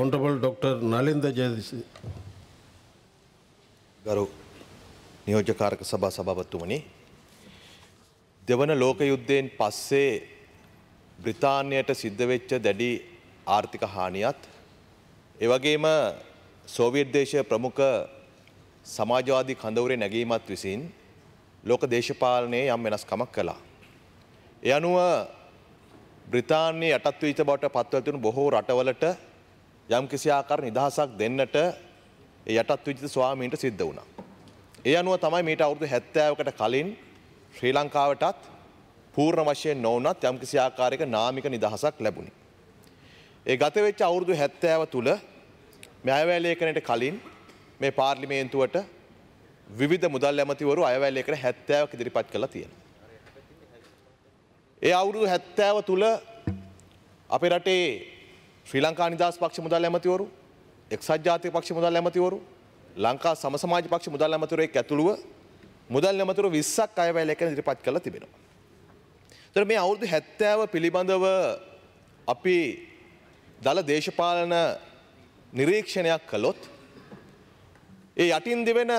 ඔන්ටබල් doctor Nalinda ජයදිසි ගරු නියෝජකාරක සභා සභාපත්තුමනි දෙවන ලෝක යුද්ධයෙන් පස්සේ බ්‍රිතාන්‍යයට සිද්ධ වෙච්ච දැඩි ආර්ථික හානියත් එවගේම සෝවියට් දේශය ප්‍රමුඛ සමාජවාදී කඳවුරේ නැගීමත් විසින් ලෝක දේශපාලනයේ යම් වෙනස්කමක් කළා. ඒ අනුව බ්‍රිතාන්‍ය යටත් වීත බවට පත්වල තිබුණු බොහෝ රටවලට යම් කිසි ආකාර නිදහසක් දෙන්නට යටත් විජිත ස්වාමීන්ට සිද්ධ වුණා. ඒ අනුව තමයි මීට අවුරුදු 70කට කලින් ශ්‍රී ලංකාවටත් පූර්ණ වශයෙන් නොවුනත් යම් කිසි ආකාරයක නාමික නිදහසක් ලැබුණි. ඒ ගත වෙච්ච අවුරුදු 70 තුල මේ අයවැය කලින් මේ පාර්ලිමේන්තුවට විවිධ මුදල් ඇමතිවරු අයවැය ලේඛන 70ක් ඉදිරිපත් කළා තියෙනවා. ඒ අවුරුදු 70 තුල අපේ රටේ ශ්‍රී ලංකා නිදහස් පක්ෂ මුදල් ඇමතිවරු, එක්සත් ජාතික පක්ෂ මුදල් ඇමතිවරු, ලංකා සම සමාජ පක්ෂ මුදල් ඇමතිවරු එක් ඇතුළුව මුදල් ඇමතිවරු 20ක් අයවැය ලේඛන ඉදිරිපත් කළා තිබෙනවා. ඒතර මේ අවුරුදු 70 පිළිබඳව අපි දල දේශපාලන නිරීක්ෂණයක් කළොත් ඒ යටින් දෙවෙන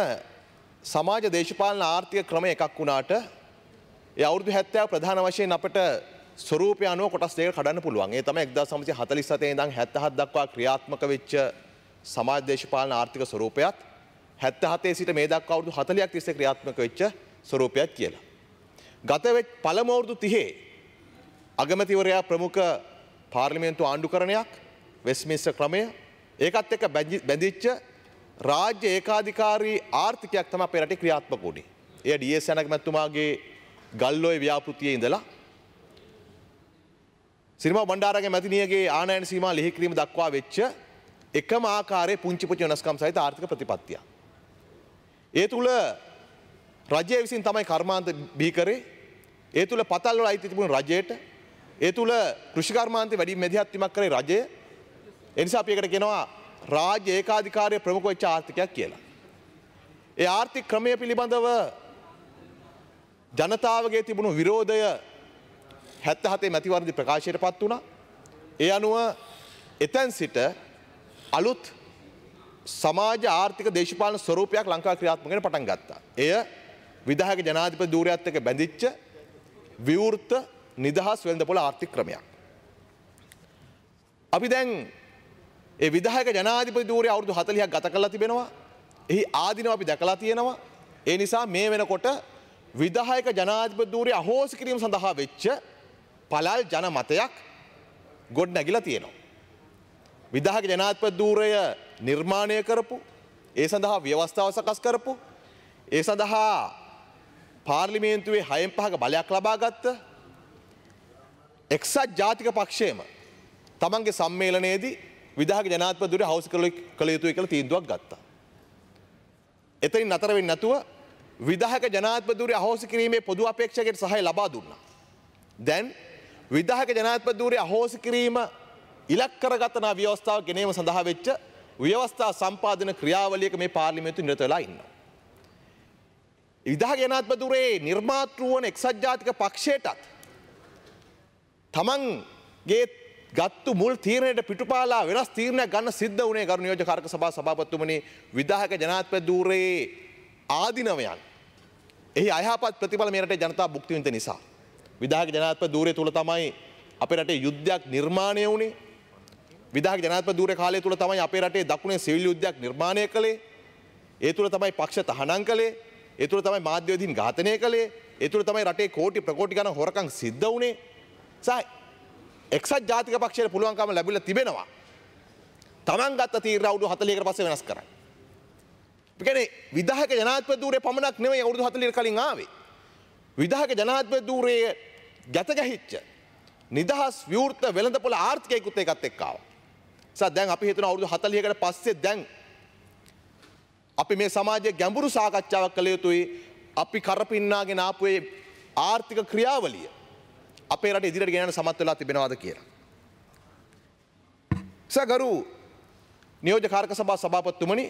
සමාජ දේශපාලන ආර්ථික ක්‍රම එකක් වුණාට ඒ අවුරුදු 70 ප්‍රධාන වශයෙන් අපට ස්වරූපයනෝ කොටස් දෙක කඩන්න පුළුවන්. ඒ තමයි 1947 ඉඳන් 77 දක්වා ක්‍රියාත්මක වෙච්ච සමාජ දේශපාලන ආර්ථික ස්වරූපයත් 77 සිට මේ දක්වා අවුරුදු 40ක් තිස්සේ ක්‍රියාත්මක වෙච්ච ස්වරූපයක් කියලා. ගත වෙච්ච පළමු අවුරුදු 30 අගමැතිවරයා ප්‍රමුඛ පාර්ලිමේන්තු ආණ්ඩුකරණයක් වෙස්මින්ස්ටර් ක්‍රමය ඒකත් එක්ක බැඳිච්ච රාජ්‍ය ඒකාධිකාරී ආර්ථිකයක් තමයි අපේ රටේ ක්‍රියාත්මක වුණේ. එය ඩීඑස් අනගමැතිතුමාගේ ගල්ලොයේ ව්‍යාපෘතියේ ඉඳලා සිරිම බණ්ඩාරගේ මැතිනියගේ ආනයන සීමා ලිහිකිරීම දක්වා වෙච්ච එකම ආකාරයේ පුංචි පුංචි වෙනස්කම් සහිත ආර්ථික ප්‍රතිපත්තියක්. ඒ තුල රජය විසින් තමයි කර්මාන්ත බිහි කරේ. ඒ තුල පතල් වල අයිති තිබුණු රජයට. ඒ තුල කෘෂිකර්මාන්තේ වැඩි මෙදිහත් වීමක් කරේ රජය. ඒ නිසා අපි ඒකට කියනවා රාජ්‍ය ඒකාධිකාරයේ ප්‍රමුඛ වෙච්ච ආර්ථිකයක් කියලා. ඒ ආර්ථික ක්‍රමය පිළිබඳව ජනතාවගේ තිබුණු විරෝධය හැත්ත හතේ මැතිවරදි ප්‍රකාශයට පත් වුණා. ඒ අනුව එතැන් සිට අලුත් සමාජ ආර්ථික දේශපාලන ස්වරූපයක් ලංකා ක්‍රියාත්මකෙන පටන් ගත්තා. එය විදාහක ජනාධිප දූරයත් එක බැඳිච්ච විවෘත නිදහස් වෙළඳපොළ ආර්ථික ක්‍රමයක්. අපි දැන් ඒ විදාහක ජනාධිපති ධූරය අවුරුදු 40ක් ගත කරලා තිබෙනවා. එහි ආධිනව අපි දැකලා තියෙනවා. ඒ නිසා මේ වෙනකොට විදාහක ජනාධිපති ධූරය අහෝසි කිරීම සඳහා වෙච්ච පළල් ජන මතයක් ගොඩ නැගිලා තියෙනවා. විදාහක ජනාධිපති ධූරය නිර්මාණය කරපු ඒ සඳහා ව්‍යවස්ථාව සකස් කරපු ඒ සඳහා පාර්ලිමේන්තුවේ හයෙන් පහක බලයක් ලබා ගත්ත එක්සත් ජාතික පක්ෂයම තමන්ගේ සම්මේලනයේදී විදාහක ජනාධිපති ධූරය හවුස් කළ යුතුයි කියලා තීන්දුවක් ගත්තා. එතනින් නතර වෙන්නේ නැතුව විදාහක ජනාධිපති ධූරය අහෝසි කිරීමේ පොදු අපේක්ෂකයට සහාය ලබා දුන්නා. දැන් විදාහක ජනාත්පදූරේ අහෝසි කිරීම ඉලක් කරගතන ව්‍යවස්ථාව ගෙනීම සඳහා වෙච්ච ව්‍යවස්ථා සම්පාධන ක්‍රියාවලියක මේ පාර්ලිමේතු නිරත වෙලා ඉන්න. විදාහ ජනාත්පදුරේ නිර්මාතෘුවන එක්සත් ජාතික පක්ෂයටත් තමන්ගේ ගත්තු මුල් තීරණයට පිටුපාලා වෙනස් තීරණයක් ගන්න සිද්ධ වුණේ ගරු නියෝජ්‍ය කාර්ක සභා සභාපතිතුමනි විදාහක ජනාධිපතිවරේ ආධිනවයන් එහි අයහපත් ප්‍රතිඵල මේ රටේ ජනතාව භුක්ති විඳින නිසා විදාහක ජනාත්ම දූරය තුළ තමයි අපේ රටේ යුද්ධයක් නිර්මාණය වුණේ විදාහක ජනාත්ම දූරය කාලය තුළ තමයි අපේ රටේ දකුණේ සිවිල් යුද්ධයක් නිර්මාණය කළේ ඒ තුළ තමයි පක්ෂ තහනම් කළේ ඒ තුළ තමයි මාධ්‍යවේදීන් ඝාතනය කළේ ඒ තුළ තමයි රටේ කෝටි ප්‍රකෝටි ගණන් හොරකම් සිද්ධ වුණේ සහ එක්සත් ජාතික පක්ෂයට පුළුවන්කම ලැබිලා තිබෙනවා තමන් ගත්ත තීරණ අවුරුදු 40කට පස්සේ වෙනස් කරන්න. ඒ කියන්නේ විදාහක ජනාධිපති ධූරය පමණක් නෙමෙයි අවුරුදු 40 කලින් ආවේ. විදාහක ජනාධිපති ධූරයේ ගැත ගැහිච්ච නිදහස් විවෘත වෙළඳපොළ ආර්ථිකයකුත් ඒකත් එක්ක ආවා. සත් දැන් අපි හිතන අවුරුදු 40කට පස්සේ දැන් අපි මේ සමාජයේ ගැඹුරු සාකච්ඡාවක් කළ යුතුයි. අපි කරපින්නාගෙන ආපු ආර්ථික ක්‍රියාවලිය අපේ රට ඉදිරියට ගෙනයන්න සමත් වෙලා තිබෙනවද කියලා. සගරු නියෝජ්‍ය කාර්ක සභා සභාපතිතුමනි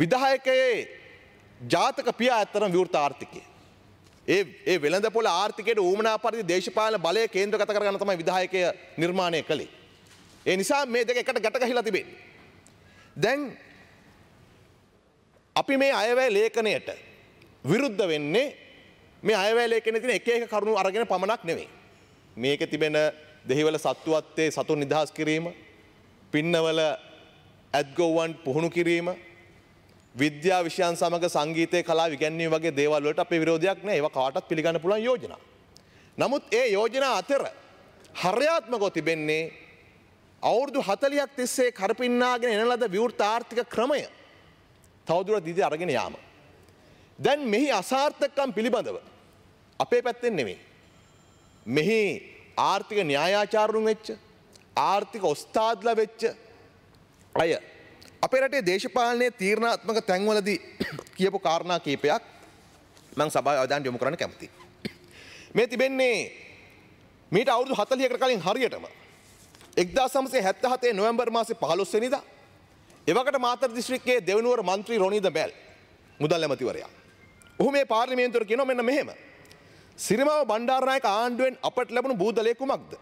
විධායකයේ ජාතක පියා ඇත්තරම් විවෘත ආර්ථිකය ඒ ඒ වෙළඳ පොළ ආර්ථිකයට ඌමනා පරිදි දේශපාලන බලය කේන්ද්‍රගත කරගන්න තමයි විධායකය නිර්මාණය කළේ. ඒ නිසා මේ දෙක එකට ගැට ගහිලා තිබෙන්නේ. දැන් අපි මේ අයවැය ලේඛනයට විරුද්ධ වෙන්නේ මේ අයවැය ලේඛනයේ තියෙන එක එක කරුණු අරගෙන පමණක් නෙවෙයි. මේකේ තිබෙන දෙහිවල සත්වත්වයේ සතුන් නිදහස් කිරීම, පින්නවල ඇත්ගොව්වන් පුහුණු කිරීම, විද්‍යා විෂයන් සමඟ සංගීතය කලා විගැන්වීම වගේ දේවල්වලට අපේ විරෝධයක් නෑ ඒවා කාටත් පිළිගන්න පුළුවන් යෝජනා. නමුත් ඒ යෝජනා අතර හර්යාත්මකව තිබෙන්නේ අවුරුදු හතලියක් තිස්සේ කරපින්නාගෙන එන ලද විවෘත ආර්ථික ක්‍රමය තවදුරට දිදි අරගෙන යාම. දැන් මෙහි අසාර්ථකම් පිළිබඳව අපේ පැත්තෙන් නෙමෙයි. මෙහි ආර්ථික න්‍යායාචාරුන් වෙච්ච ආර්ථික ඔස්ථාද්ල වෙච්ච අය අපේ රටේ දේශපාලනය තීරණාත්මක තැන්වලදී කියපු කාරණා කීපයක් මං සභාව අවධානය යොමු කරන්න කැමතියි. මේ තිබෙන්නේ මීට අවුරුදු 40කට කලින් හරියටම 1977 නොවැම්බර් මාසේ 15 වෙනිදා එවකට මාතර දිස්ත්‍රික්කයේ දෙවනුවර മന്ത്രി රොනිද බැල් මුදල් ඇමතිවරයා. ඔහු මේ පාර්ලිමේන්තුවට කියනවා මෙන්න මෙහෙම. සිරිමාව බණ්ඩාරනායක ආණ්ඩුවෙන් අපට ලැබුණු බූදලේ කුමක්ද?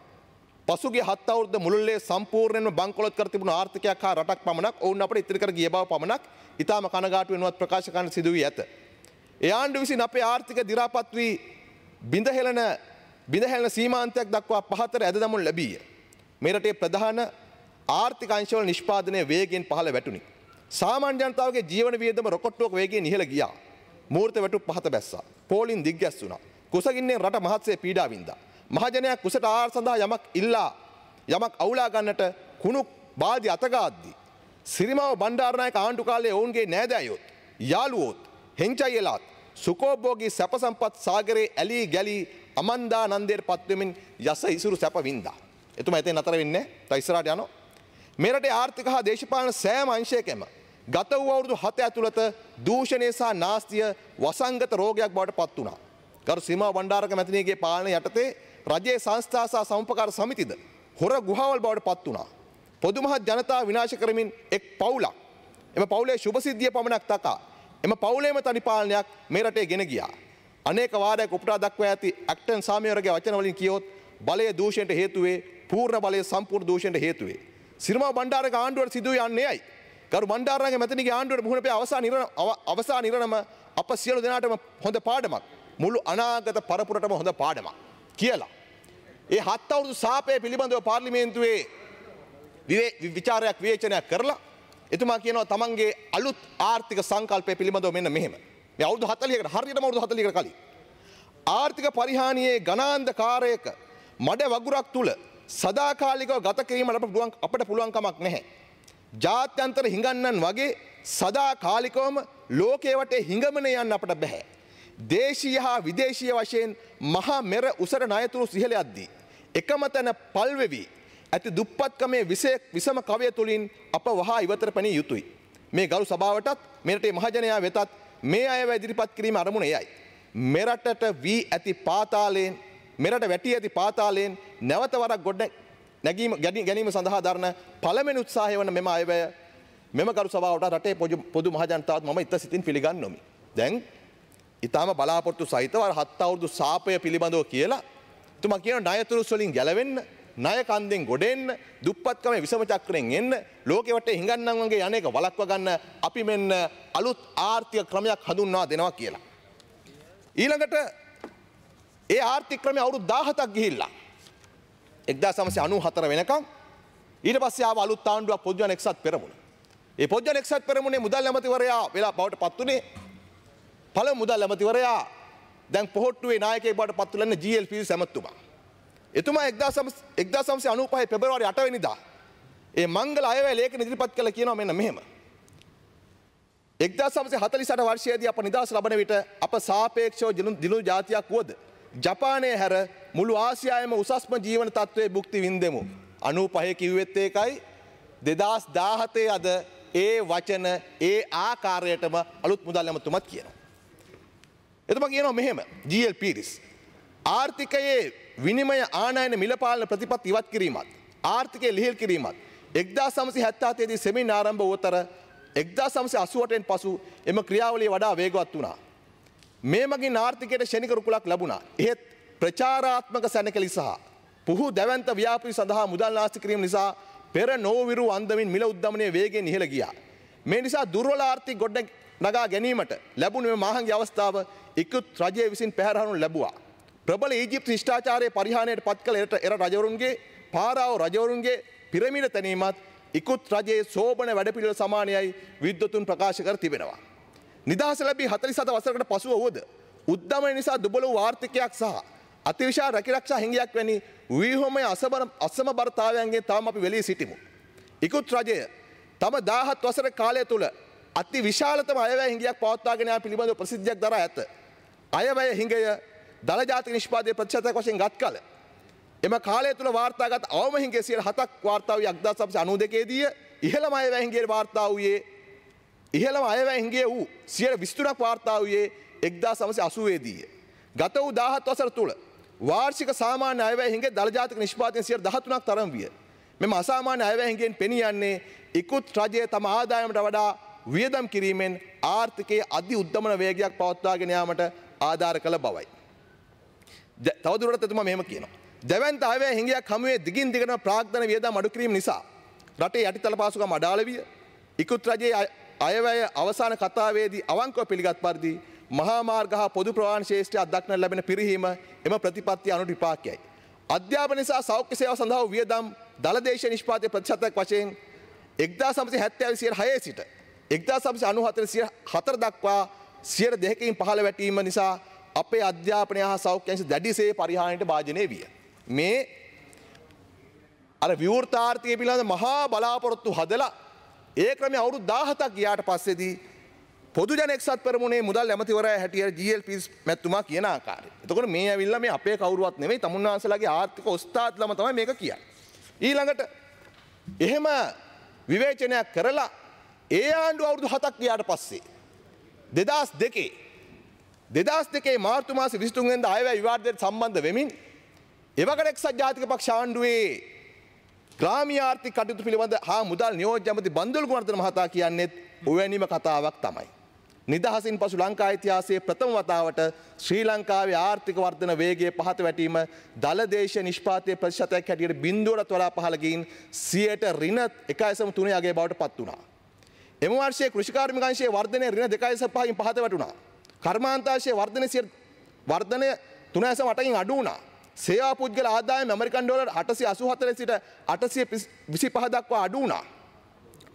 පසුගේ හත් අවුරුද්ද මුළුල්ලේ සම්පූර්ණයෙන්ම බංකොලොත් කර තිබුණු ආර්ථිකයක් හා රටක් පමණක් ඔවුන් අපට ඉතිරි කර ගිය බව පමණක් ඉතාම කනගාටු වෙනවත් ප්‍රකාශ කරන්න සිදු වී ඇත. ඒ ආණ්ඩුව විසින් අපේ ආර්ථික දි รา පත් වී බිඳහෙළන බිඳහෙළන සීමාන්තයක් දක්වා පහතර ඇද දමනු ලැබීය. මේ රටේ ප්‍රධාන ආර්ථික අංශවල නිෂ්පාදනය වේගයෙන් පහළ වැටුණි. සාමාන්‍ය ජනතාවගේ ජීවන වියදම රොකට්ටුවක් වේගයෙන් ඉහළ ගියා. මූර්ත වැටු පහත බැස්සා. පෝලින් දිග්ගැස්සුණා. කුසගින්නේ රට මහත්සේ පීඩාවින්දා. මහජනයක් කුසට ආර් සඳහා යමක් ඉල්ලා යමක් අවුලා ගන්නට කුණු බාධි අතගාද්දි. සිරිමාව බණ්ඩාරණයක ආණ්ඩු කාලේ ඔවුන්ගේ නෑදෑයොත්. යාලුවෝත් හෙංචයියලාත් සුකෝබෝගී සැපසම්පත් සාගරේ ඇලී ගැලී අමන්දා නන්දයට පත්වමින් යස ඉසුරු සැපවින්දා. එතුම ඇතේ නතර වෙන්න තයිස්රාට යනෝ. මෙරට ආර්ථික හා දේශපාලන සෑම අංශයකෙම ගත වූ අවුරුදු හත ඇතුළත දූෂණය සහ නාස්තිය වසංගත රෝගයක් බවට පත් වුණා. ගරු සීමා බණ්ඩාරක මැතිණියගේ පාලන යටතේ රජයේ සංස්ථා සහ සම්පකාර සමිතිද හොර ගුහාවල් බවට පත් වුණා. පොදුමහත් ජනතාව විනාශ කරමින් එක් පවුලක් එම පවුලේ ශුභසිද්ධිය පමණක් තකා එම පවුලේම තනිපාලනයක් මේ රටේ ගෙන ගියා. අනේක වාරයක් උපුටා දක්වා ඇති ඇක්ටන් සාමයවරගේ වචන වලින් කියොත් බලය දූෂණයට හේතු වේ පූර්ණ බලය සම්පූර්ණ දූෂණයට හේතු වේ. සිරිමා බණ්ඩාරක ආණ්ඩුවට සිදු යන්නේයි. ගරු බණ්ඩාරගේ මෙතනගේ ආණ්ඩුවට මුහුණ පෑ අවසාන නිරන අවසාන නිරනම අප සියලු දෙනාටම හොඳ පාඩමක්. මුළු අනාගත පරපුරටම හොඳ පාඩමක් කියලා ඒ හත් අවුරුදු සාපය පිළිබඳව පාර්ලිමේන්තුවේ විචාරයක් විවේචනයක් කරලා එතුමා කියනවා තමන්ගේ අලුත් ආර්ථික සංකල්පය පිළිබඳව මෙන්න මෙහෙම. මේ අවුරුදු 40කට හරියටම අවුරුදු 40කට කලින් ආර්ථික පරිහානියේ ගණාන්දකාරයක මඩ වගුරක් තුල සදාකාලිකව ගත කිරීමට පුළුවන් අපිට පුළුවන් කමක් නැහැ. ජාත්‍යන්තර හිඟන්නන් වගේ සදාකාලිකවම ලෝකයේ වටේ හිඟමන යන්න අපිට බෑ. දේශීය හා විදේශීය වශයෙන් මහා මෙර උසර ණයතුණු සිහල යද්දී එකම තැන පල්වෙවි ඇති දුප්පත්කමේ විසම කවය තුළින් අප වහා ඉවතර පැනී යුතුයි. මේ ගරු සභාවටත් මෙරටේ මහජනයා වෙතත් මේ අයව ඉදිරිපත් කිරීම අරමුණ එයයි. මෙරටට වී ඇති පාතාලයෙන් මෙරට වැටි ඇති පාතාලයෙන් නැවතවරක් ගොඩ නැගීම ගැනීම සඳහා දරන පළමෙන් උත්සාහය වන මෙම අයවය මෙම ගරු සභාවට රටේ පොදු මහජනතාවත් මම ඉත සිතින් පිළිගන්නෙමි. දැන් ඉතාම බලාපොරොත්තු සහිතව අර හත් අවුරුදු සාපය පිළිබඳව කියලා තුමා කියන ණයතුරුස් වලින් ගැලවෙන්න ණය කන්දෙන් ගොඩ එන්න දුප්පත්කමේ විසම චක්‍රයෙන් එන්න ලෝකෙ වටේ හිඟන්නම් වගේ යන එක වළක්වා ගන්න අපි මෙන්න අලුත් ආර්ථික ක්‍රමයක් හඳුන්වා දෙනවා කියලා. ඊළඟට ඒ ආර්ථික ක්‍රමය අවුරුදු 17ක් ගිහිල්ලා 1994 වෙනකම් ඊට පස්සේ ආව අලුත් ආණ්ඩුවක් පොදුජන එක්සත් පෙරමුණ. ඒ පොදුජන එක්සත් පෙරමුණේ මුදල් ඇමතිවරයා වෙලා බවට පත් වුණේ පළ මුදල් ඇමතිවරයා දැන් පොහොට්ටුවේ නායකයෙක් බවට පත් වෙලන GLP සැමතුමා. එතුමා 1995 පෙබරවාරි 8 වෙනිදා ඒ මංගල අයවැය ලේඛන ඉදිරිපත් කළා කියනවා මෙන්න මෙහෙම. 1948 වර්ෂයේදී අප නිදහස ලබන විට අප සාපේක්ෂව දිනු ජාතියක් වුවද ජපානය හැර මුළු ආසියායම උසස්ම ජීවන තත්ත්වයේ භුක්ති වින්දෙමු. 95 කිව්වෙත් ඒකයි 2017 අද ඒ වචන ඒ ආකාරයටම අලුත් මුදල් ඇමතුමත් කියනවා. එතම කියනවා මෙහෙම ජල් පිරිස්. ආර්ථිකයේ විනිමය ආනයන මිලපාලන ප්‍රතිපත් ඉවත් කිරීමත්. ආර්ථිකය ලිහිල් කිරීමත්. එක්දා සමසි හැත්තාතයේදී සෙමි ආරම්භ වෝතර එක්දා සමසි අසුවටෙන් පසු එම ක්‍රියාවලිය වඩා වේගවත් වුණා. මේ මගින් නාර්ථිකයට ෂණිකරුකුලක් ලැබුණා. එහෙත් ප්‍රචාරාත්මක සැනකෙලි සහ පුහු දැවන්ත ව්‍යාපෘති සඳහා මුදල් නාස්ති කිරීම නිසා පෙර නෝවිරු අන්දමින් මිල උද්දමනය වේගෙන් ඉහළ ගියා. මේ නිසා දුර්වල ආර්ථික ගොඩ නගා ගැනීමට ලැබුණු මේ මාහංගී අවස්ථාව ඉකුත් රජය විසින් පැහැරහනු ලැබවා. ප්‍රබල ඊජිප්ත ෂ්ඨාචාරය පරිහානයට පත් කළ එට එර රජවරුන්ගේ පාරාව රජවරුන්ගේ පිරමිණ තැනීමත් ඉකුත් රජයේ සෝභන වැඩපිළිල සමානයයි විද්වතුන් ප්‍රකාශ කර තිබෙනවා. නිදහස ලැබී හතලි සත වසරකට පසුව වුවද උද්ධමය නිසා දුබල වූ ආර්ථිකයක් සහ අතිවිශා රැකිරක්ෂා හිඟයක් වැනි වීහොමය අසබර අසම භරතාවයන්ගේ තාම අපි වෙලී සිටිමු. ඉකුත් රජය තම දාහත් වසර කාලය තුළ අති විශාලතම අයවැ හිඟයක් පවත්වාගෙන පිළිබඳව ප්‍රසිද්ධියක් දරා ඇත. අයවැය හිඟය දළජාතික නිෂ්පාදය ප්‍රතිශතයක් වශයෙන් ගත් කල. එම කාලය තුළ වාර්තාගත් අවම හිගේ සියල් හතක් වාර්තාව යක්දා සපස අනු දෙකේදීය ඉහළම අයවැහිගේ වාර්තා වූයේ ඉහළම අයවැහිගේ වූ සියල විස්තුරක් වාර්තා වූයේ එක්දා සමසය අසුවේදීය. ගත වූ දාහත් වසර තුළ වාර්ෂික සාමාන්‍ය අයවැහිගේ දළජාතික නිෂ්පාතිය සියල් දහතුනක් තරම් විය. මෙම අසාමාන්‍ය අයවැහිගෙන් පෙනියන්නේ ඉකුත් රජය තම ආදායමට වඩා වියදම් කිරීමෙන් ආර්ථිකයේ අධි උද්ධමන වේගයක් පවත්වාගෙන යාමට ආධාර කළ බවයි. තවදුරට එතුමා මෙහෙම කියනවා. දැවැන්ත ආයවැය හිඟයක් හමුවේ දිගින් දිගටම ප්‍රාග්ධන වියදම් අඩු කිරීම නිසා රටේ යටිතල පාසුකම් අඩාල විය. ඉකුත් රජයේ අයවැය අවසාන කතාවේදී අවංකව පිළිගත් පරිදි මහා මාර්ග හා පොදු ප්‍රවාහන ශේෂ්ඨය අත්දක්නට ලැබෙන පිරිහීම එම ප්‍රතිපත්තිය අනුට විපාකයයි. අධ්‍යාපන නිසා සෞඛ්‍ය සේවා සඳහා වූ වියදම් දලදේශ නිෂ්පාදනයේ ප්‍රතිශතයක් වශයෙන් 1970 සියයට 6 සිට 1994 සිය 4 දක්වා සියයට දෙහකින් පහළ වැටීම නිසා අපේ අධ්‍යාපනය හා සෞඛ්‍යංශ දැඩිසේ පරිහානියට භාජනය විය. මේ අර විවෘතාර්ථය පිළිබඳ මහා බලාපොරොත්තු හදලා ඒ ක්‍රමය අවුරුදු 17ක් ගියාට පස්සේදී පොදු ජන එක්සත් පෙරමුණේ මුදල් ඇමතිවරයා හැටියට GLP මැතිතුමා කියන ආකාරය. එතකොට මේ ඇවිල්ලා මේ අපේ කවුරුවත් නෙමෙයි තමුන්වහන්සේලාගේ ආර්ථික ඔස්තාද්ලම තමයි මේක කියන්නේ. ඊළඟට එහෙම විවේචනයක් කරලා ඒ ආණ්ඩුව අවුරුදු 7ක් ගියාට පස්සේ දෙදස් දෙකේ දෙදස් දෙකේ මාර්තුමාස විස්තුන්ෙන්ද අයව විවාර්ධයට සම්බන්ධ වෙමින් එවකට එක්සත් ජාතික පක්ෂ ආණ්ඩුවේ ග්‍රාමීය ආර්ථික කටයුතු පිළිබඳ හා මුදල් නියෝජ්‍ය ඇමති බන්දුල් ගුණවර්ධන මහතා කියන්නේත් ඔවැනිම කතාවක් තමයි. නිදහසින් පසු ලංකා ඉතිහාසයේ ප්‍රථම වතාවට ශ්‍රී ලංකාවේ ආර්ථික වර්ධන වේගයේ පහත වැටීම දල දේශීය නිෂ්පාදනයේ ප්‍රතිශතයක් හැටියට බිඳුවකට වඩා පහළ ගින් 100ට ඍණ 1.3 යගේ බවට පත් වුණා. එම වර්ෂයේ කෘෂිකාර්මිකංශයේ වර්ධනය ඍණ 2.5න් පහත වැටුණා. කර්මාන්තාංශයේ වර්ධනය වර්ධනය 3.8කින් අඩු වුණා. සේවා පුද්ගල ආදායම ඇමරිකන් ඩොලර් 884 සිට 825 දක්වා අඩු වුණා.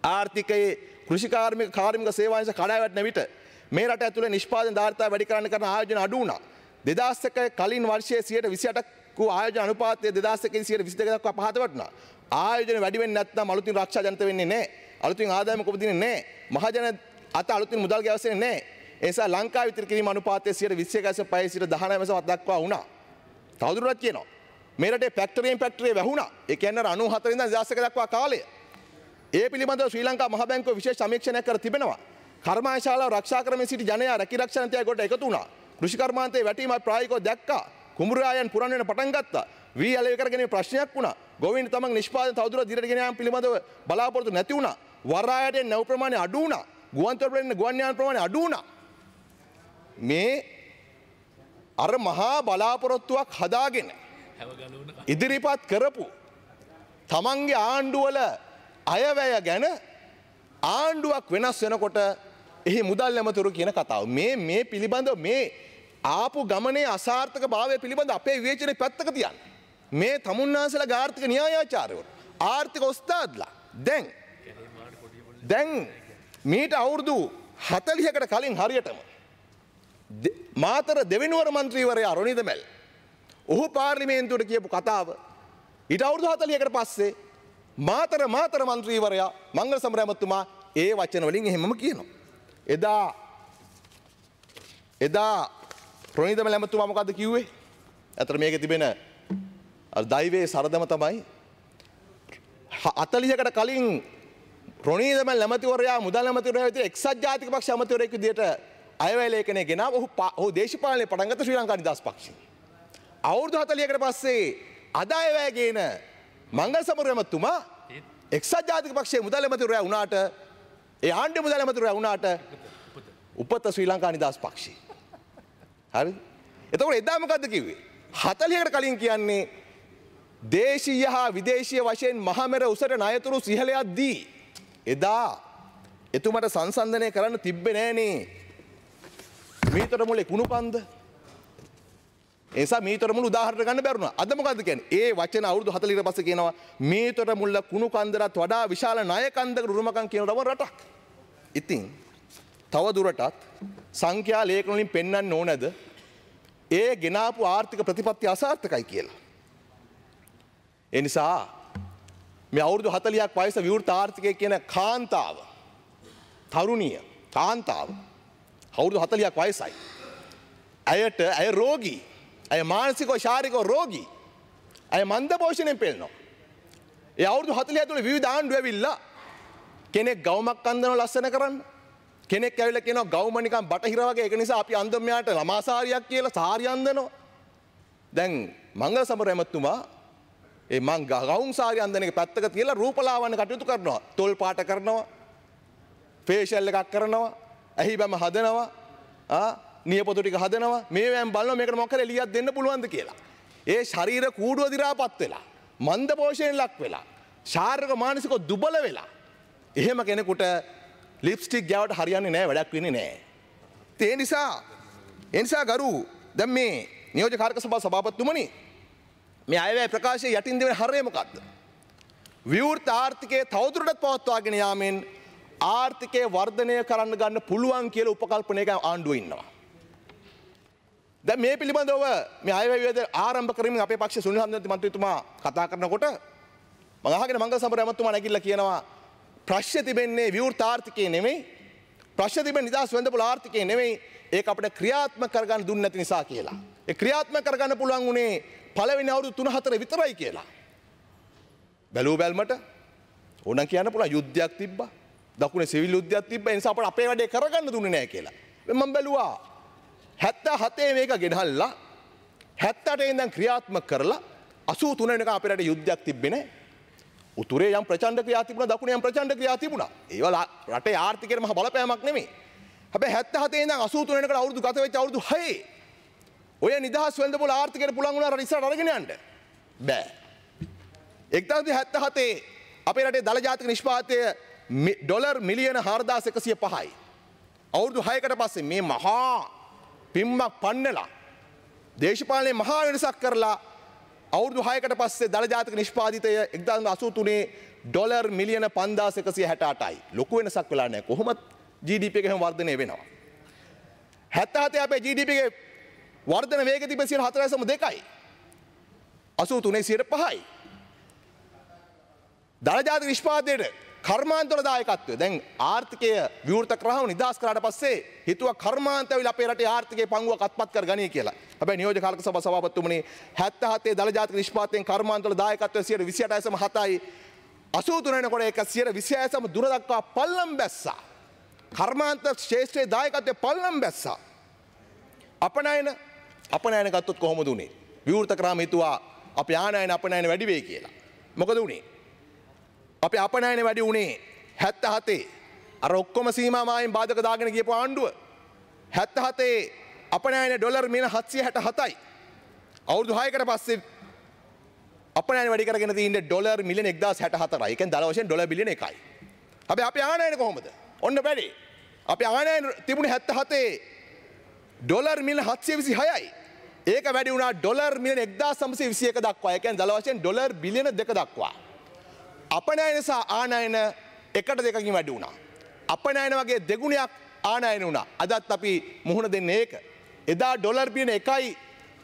ආර්ථිකයේ කෘෂිකාර්මික කාර්මික සේවාංශ කඩාවැටෙන විට මේ රට ඇතුළේ නිෂ්පාදන ධාරිතාව වැඩි කරන්න කරන ආයෝජන අඩු වුණා. 2001 කලින් වර්ෂයේ 128 කු ආයෝජන අනුපාතය 2001 න් 122 දක්වා පහත වැටුණා. ආයෝජන වැඩි වෙන්නේ නැත්නම් අලුතින් ආරක්ෂා ජනිත වෙන්නේ නැහැ. අලුතින් ආදායමක් උපදින්නේ නැහැ. මහජන අත අලුතින් මුදල් ගැවසෙන්නේ නැහැ. ඒ නිසා ලංකාව විතර කිරීම අනුපාතය 21.5 සිට 19.7 දක්වා වුණා. තවදුරටත් කියනවා. මේ රටේ ෆැක්ටරියෙන් ෆැක්ටරිය වැහුණා. ඒ කියන්නේ 94 ඉඳන් 2011 දක්වා කාලය. ඒ පිළිබඳව ශ්‍රී ලංකා මහ බැංකුව විශේෂ සමීක්ෂණයක් කර තිබෙනවා. කර්මාශාලාව රක්ෂා ක්‍රමයේ සිට ජනයා රැකී රක්ෂා නීතිය කොට එකතු වුණා. කෘෂි කර්මාන්තයේ වැටීමක් ප්‍රායෝගිකව දැක්කා. කුඹුරායන් පුරන් වෙන පටන් ගත්තා. වී ඇලවි කරගෙන ප්‍රශ්නයක් වුණා. ගොවින් තමන් නිෂ්පාදන තවදුරටත් දිරට ගෙන යාම පිළිබඳව බලාපොරොත්තු නැති වුණා. වරායට නැව් ප්‍රමාණය අඩු වුණා. ගුවන්තොටුපළේට ගුවන් යාන ප්‍රමාණය අඩු වුණා. මේ අර මහා බලාපොරොත්තුවක් හදාගෙන ඉදිරිපත් කරපු තමන්ගේ ආණ්ඩුවල අයවැය ගැන ආණ්ඩුවක් වෙනස් වෙනකොට එහි මුදල් ඇමතුරු කියන කතාව. මේ මේ පිළිබඳව මේ ආපු ගමනේ අසාර්ථක භාවය පිළිබඳ අපේ විවේචනය පැත්තක තියන්න. මේ තමුන්නාසල ගාර්ථික න්‍යායාචාරයවරු. ආර්ථික ඔස්ථාදලා දැන් දැන් මීට අවුරුදු හතලිහකට කලින් හරියටම. මාතර දෙවිනුවර මන්ත්‍රීවරයා රොනිද මැල්. ඔහු පාර්ලිමේන්තුවට කියපු කතාව ඉට අවුරුදු හතලියකට පස්සේ මාතර මාතර මන්ත්‍රීවරයා මංගල සම්රැමත්තුමා ඒ වචන වලින් එහෙමම කියනවා. එදා එදා ප්‍රනිදම ලැමතුමා මොකද කිව්වේ ඇතර මේක තිබෙන දයිවේ සරදම තමයි අතලියකට කලින් ප්‍රනීතම ලැමතිවරයා මුදල් ඇමතිවරයා විදිහට එක්සත් ජාතික පක්ෂ ඇමතිවරයෙක් විදිහට අයවැය ලේඛනය ගෙනාව ඔහු ඔහු දේශපාලනයේ පටන් ගත්ත ශ්‍රී ලංකා නිදහස් පක්ෂය. අවුරුදු 40කට පස්සේ අද අයවැය ගේන මංගල සමරුව ඇමතිතුමා එක්සත් ජාතික පක්ෂයේ මුදල් ඇමතිවරයා වුණාට ඒ ආණ්ඩුවේ මුදල් ඇමතිවරයා වුණාට උපත ශ්‍රී ලංකා නිදහස් පක්ෂය. හරි? එතකොට එදා මොකද්ද කිව්වේ? 40කට කලින් කියන්නේ දේශීය හා විදේශීය වශයෙන් මහමෙර උසට ණයතුරු සිහලයක් දී එදා එතුමට සංසන්ධනය කරන්න තිබ්බෙ නෑනේ. මීතර මුලේ කුණු පන්ද. එසා මීතර මුළු උදාහරණ ගන්න බැරුණ අදමකද කියන්නේ ඒ වචන අවුරුදු 40 පස්සේ කියනවා මීතර මුල්ල කුණු කන්දරත් වඩා විශාල ණය කන්දක උරුමකම් කියන රව රටක්. ඉතින් තව දුරටත් සංඛ්‍යා ලේඛන වලින් පෙන්වන්න ඕනද ඒ ගෙනාපු ආර්ථික ප්‍රතිපත්ති අසාර්ථකයි කියලා. ඒ නිසා මේ අවුරුදු 40ක් වයස විවෘත ආර්ථිකය කියන කාන්තාව තරුණිය කාන්තාව අවුරුදු 40ක් වයසයි. ඇයට ඇය රෝගී. ඇය මානසිකව ශාරීරිකව රෝගී. ඇය මන්දපෝෂණයෙන් පෙළෙනවා. ඒ අවුරුදු 40 ඇතුළේ විවිධ ආණ්ඩු ඇවිල්ලා කෙනෙක් ගවමක් අන්දනවා ලස්සන කරන්න. කෙනෙක් ඇවිල්ලා කියනවා ගවම නිකන් බටහිර වගේ ඒක නිසා අපි අන්දම මෙයාට ළමාසාරියක් කියලා සාරිය අන්දනවා. දැන් මංගල සමරැමතුමා මං ගවුන් සාරි අන්දන එක පැත්තක තියලා රූපලාවන්‍ය කටයුතු කරනවා. තොල් පාට කරනවා. ෆේෂල් එකක් කරනවා. ඇහි බැම හදනවා. නියපොතු ටික හදනවා. මේවෑම් බලනවා මේකට මොකද එළියක් දෙන්න පුළුවන්ද කියලා. ඒ ශරීර කූඩුව දිරාපත් වෙලා. මන්ද පෝෂණයෙන් ලක් වෙලා. ශාර්ක මානසිකව දුබල වෙලා. එහෙම කෙනෙකුට ලිප්ස්ටික් ගෑවට හරියන්නේ නෑ වැඩක් වෙන්නේ නෑ. ඒ නිසා එනිසා ගරු දැන් මේ නියෝජ්‍ය කාර්ක සභාව සභාපතිතුමනි මේ අයවැය ප්‍රකාශය යටින් දෙවන හරය මොකක්ද. විවෘත ආර්ථිකයේ තවදුරටත් පවත්වාගෙන යාමෙන් ආර්ථිකය වර්ධනය කරන්න ගන්න පුළුවන් කියල උපකල්පනයක ආණ්ඩුව ඉන්නවා. දැ මේ පිළිබඳව මේ අයවද ආරම්භ කරමින් අපේ පක්ෂ සුනිහන්දති මන්ත්‍රතුමා කතා කරනකොට මහගෙන මංග සම්පරයමත්තුමා නැකිල්ල කියනවා ප්‍රශ්්‍ය තිබෙන්නේ විවෘතාර්ථිකය නෙමෙයි ප්‍රශ්්‍ය තිබෙන නිදස් වෙඳපුල ආර්ථිකය නෙමෙයි ඒ අපට ක්‍රියාත්ම කරගන්න දුන්න නැති නිසා කියලා. ඒ ක්‍රියාත්ම කරගන්න පුළුවන් වුණේ පළවෙනි අවුරුදු 3 4 විතරයි කියලා. බැලුව බැල්මට ඕනම් කියන්න පුළුවන් යුද්ධයක් තිබ්බා. දකුණේ සිවිල් යුද්ධයක් තිබ්බා. ඒ නිසා අපිට අපේ වැඩේ කරගන්න දුන්නේ නැහැ කියලා. මම බැලුවා 77 මේක ගෙනහල්ලා 70ට ඉඳන් ක්‍රියාත්මක කරලා 83 වෙනකම් අපේ රටේ යුද්ධයක් තිබ්බේ නැහැ. උතුරේ යම් ප්‍රචණ්ඩ ක්‍රියා තිබුණා දකුණේ යම් ප්‍රචණ්ඩ ක්‍රියා තිබුණා. ඒවා රටේ ආර්ථිකයට මහ බලපෑමක් නෙමෙයි. හැබැයි 77 ඉඳන් 83 වෙනකම් අවුරුදු ගත වෙච්ච අවුරුදු 6 ඔය නිදහස් වෙළඳ පොළ ආර්ථිකයට පුළුවන් වුණා රට ඉස්සරහට අරගෙන යන්න. බෑ. 1977 අපේ රටේ දළ ජාතික නිෂ්පාදනය ඩොලර් මිලියන 4105යි. අවුරුදු 6කට පස්සේ මේ මහා පිම්මක් පන්නලා දේශපාලනයේ මහා වෙනසක් කරලා අවුරුදු 6කට පස්සේ දළ ජාතික නිෂ්පාදිතය 1983 ඩොලර් මිලියන 5168යි. ලොකු වෙනසක් වෙලා නැහැ. කොහොමත් GDP එක හැම වර්ධනය වෙනවා. 77 අපේ GDP එකේ වර්ධන වේග තිබෙන 104.2යි. 83 සියයට පහයි. දළජාති විශ්පාදයට කර්මාන්තවල දායකත්වය දැන් ආර්ථිකය විවෘත කරහව නිදහස් කරාට පස්සේ හිතුවා කර්මාන්ත ඇවිල්ලා අපේ රටේ ආර්ථිකයේ පංගුවක් අත්පත් කරගනියි කියලා. හැබැයි නියෝජ්‍ය කාලක සභාව සභාපතිතුමනි 77 දළජාතික නිෂ්පාදයෙන් කර්මාන්තවල දායකත්වය 128.7යි 83 වෙනකොට ඒක 126 දුර දක්වා පල්ලම් බැස්සා. කර්මාන්ත ශේෂ්ත්‍රයේ දායකත්වය පල්ලම් බැස්සා. අපනයන අපනෑන ගත්තොත් කොහොමද උනේ. විවෘත කරාම හිතුවා අප යානයන අපනෑන වැඩිවේ කියලා. මොකද වුණේ. අප අපනෑන වැඩි වුණේ හැත්ත හතේ අර ඔක්කොම සීමමායින් බාධක දාගෙන කියපු ආණ්ඩුව. හැත්ත හතේ අපනෑන ඩොලර් මෙන හත්සිය හැට හතයි. අවුරදු හයකට පස්සේ අපනෑන වැඩි කරගෙන තින්න ඩොලර් මිලියන එක්දා හැට හතරයි එකෙන් දලවශයෙන් ඩොල බිලියන එකයි. හැබැයි අපි ආනයන කොහොමද? ඔන්න බැරි. අපි ආනයන තිබුණේ 77 ඩොලර් මිලියන 726යි. ඒක වැඩි වුණා ඩොලර් මිලියන 1921 දක්වා. ඒ කියන්නේ දල වශයෙන් ඩොලර් බිලියන 2 දක්වා. අපනයන සහ ආනයන එකට දෙකකින් වැඩි වුණා. අපනයන වගේ දෙගුණයක් ආනයන වුණා. අදත් අපි මුහුණ දෙන්නේ ඒක. එදා ඩොලර් බිලියන 1යි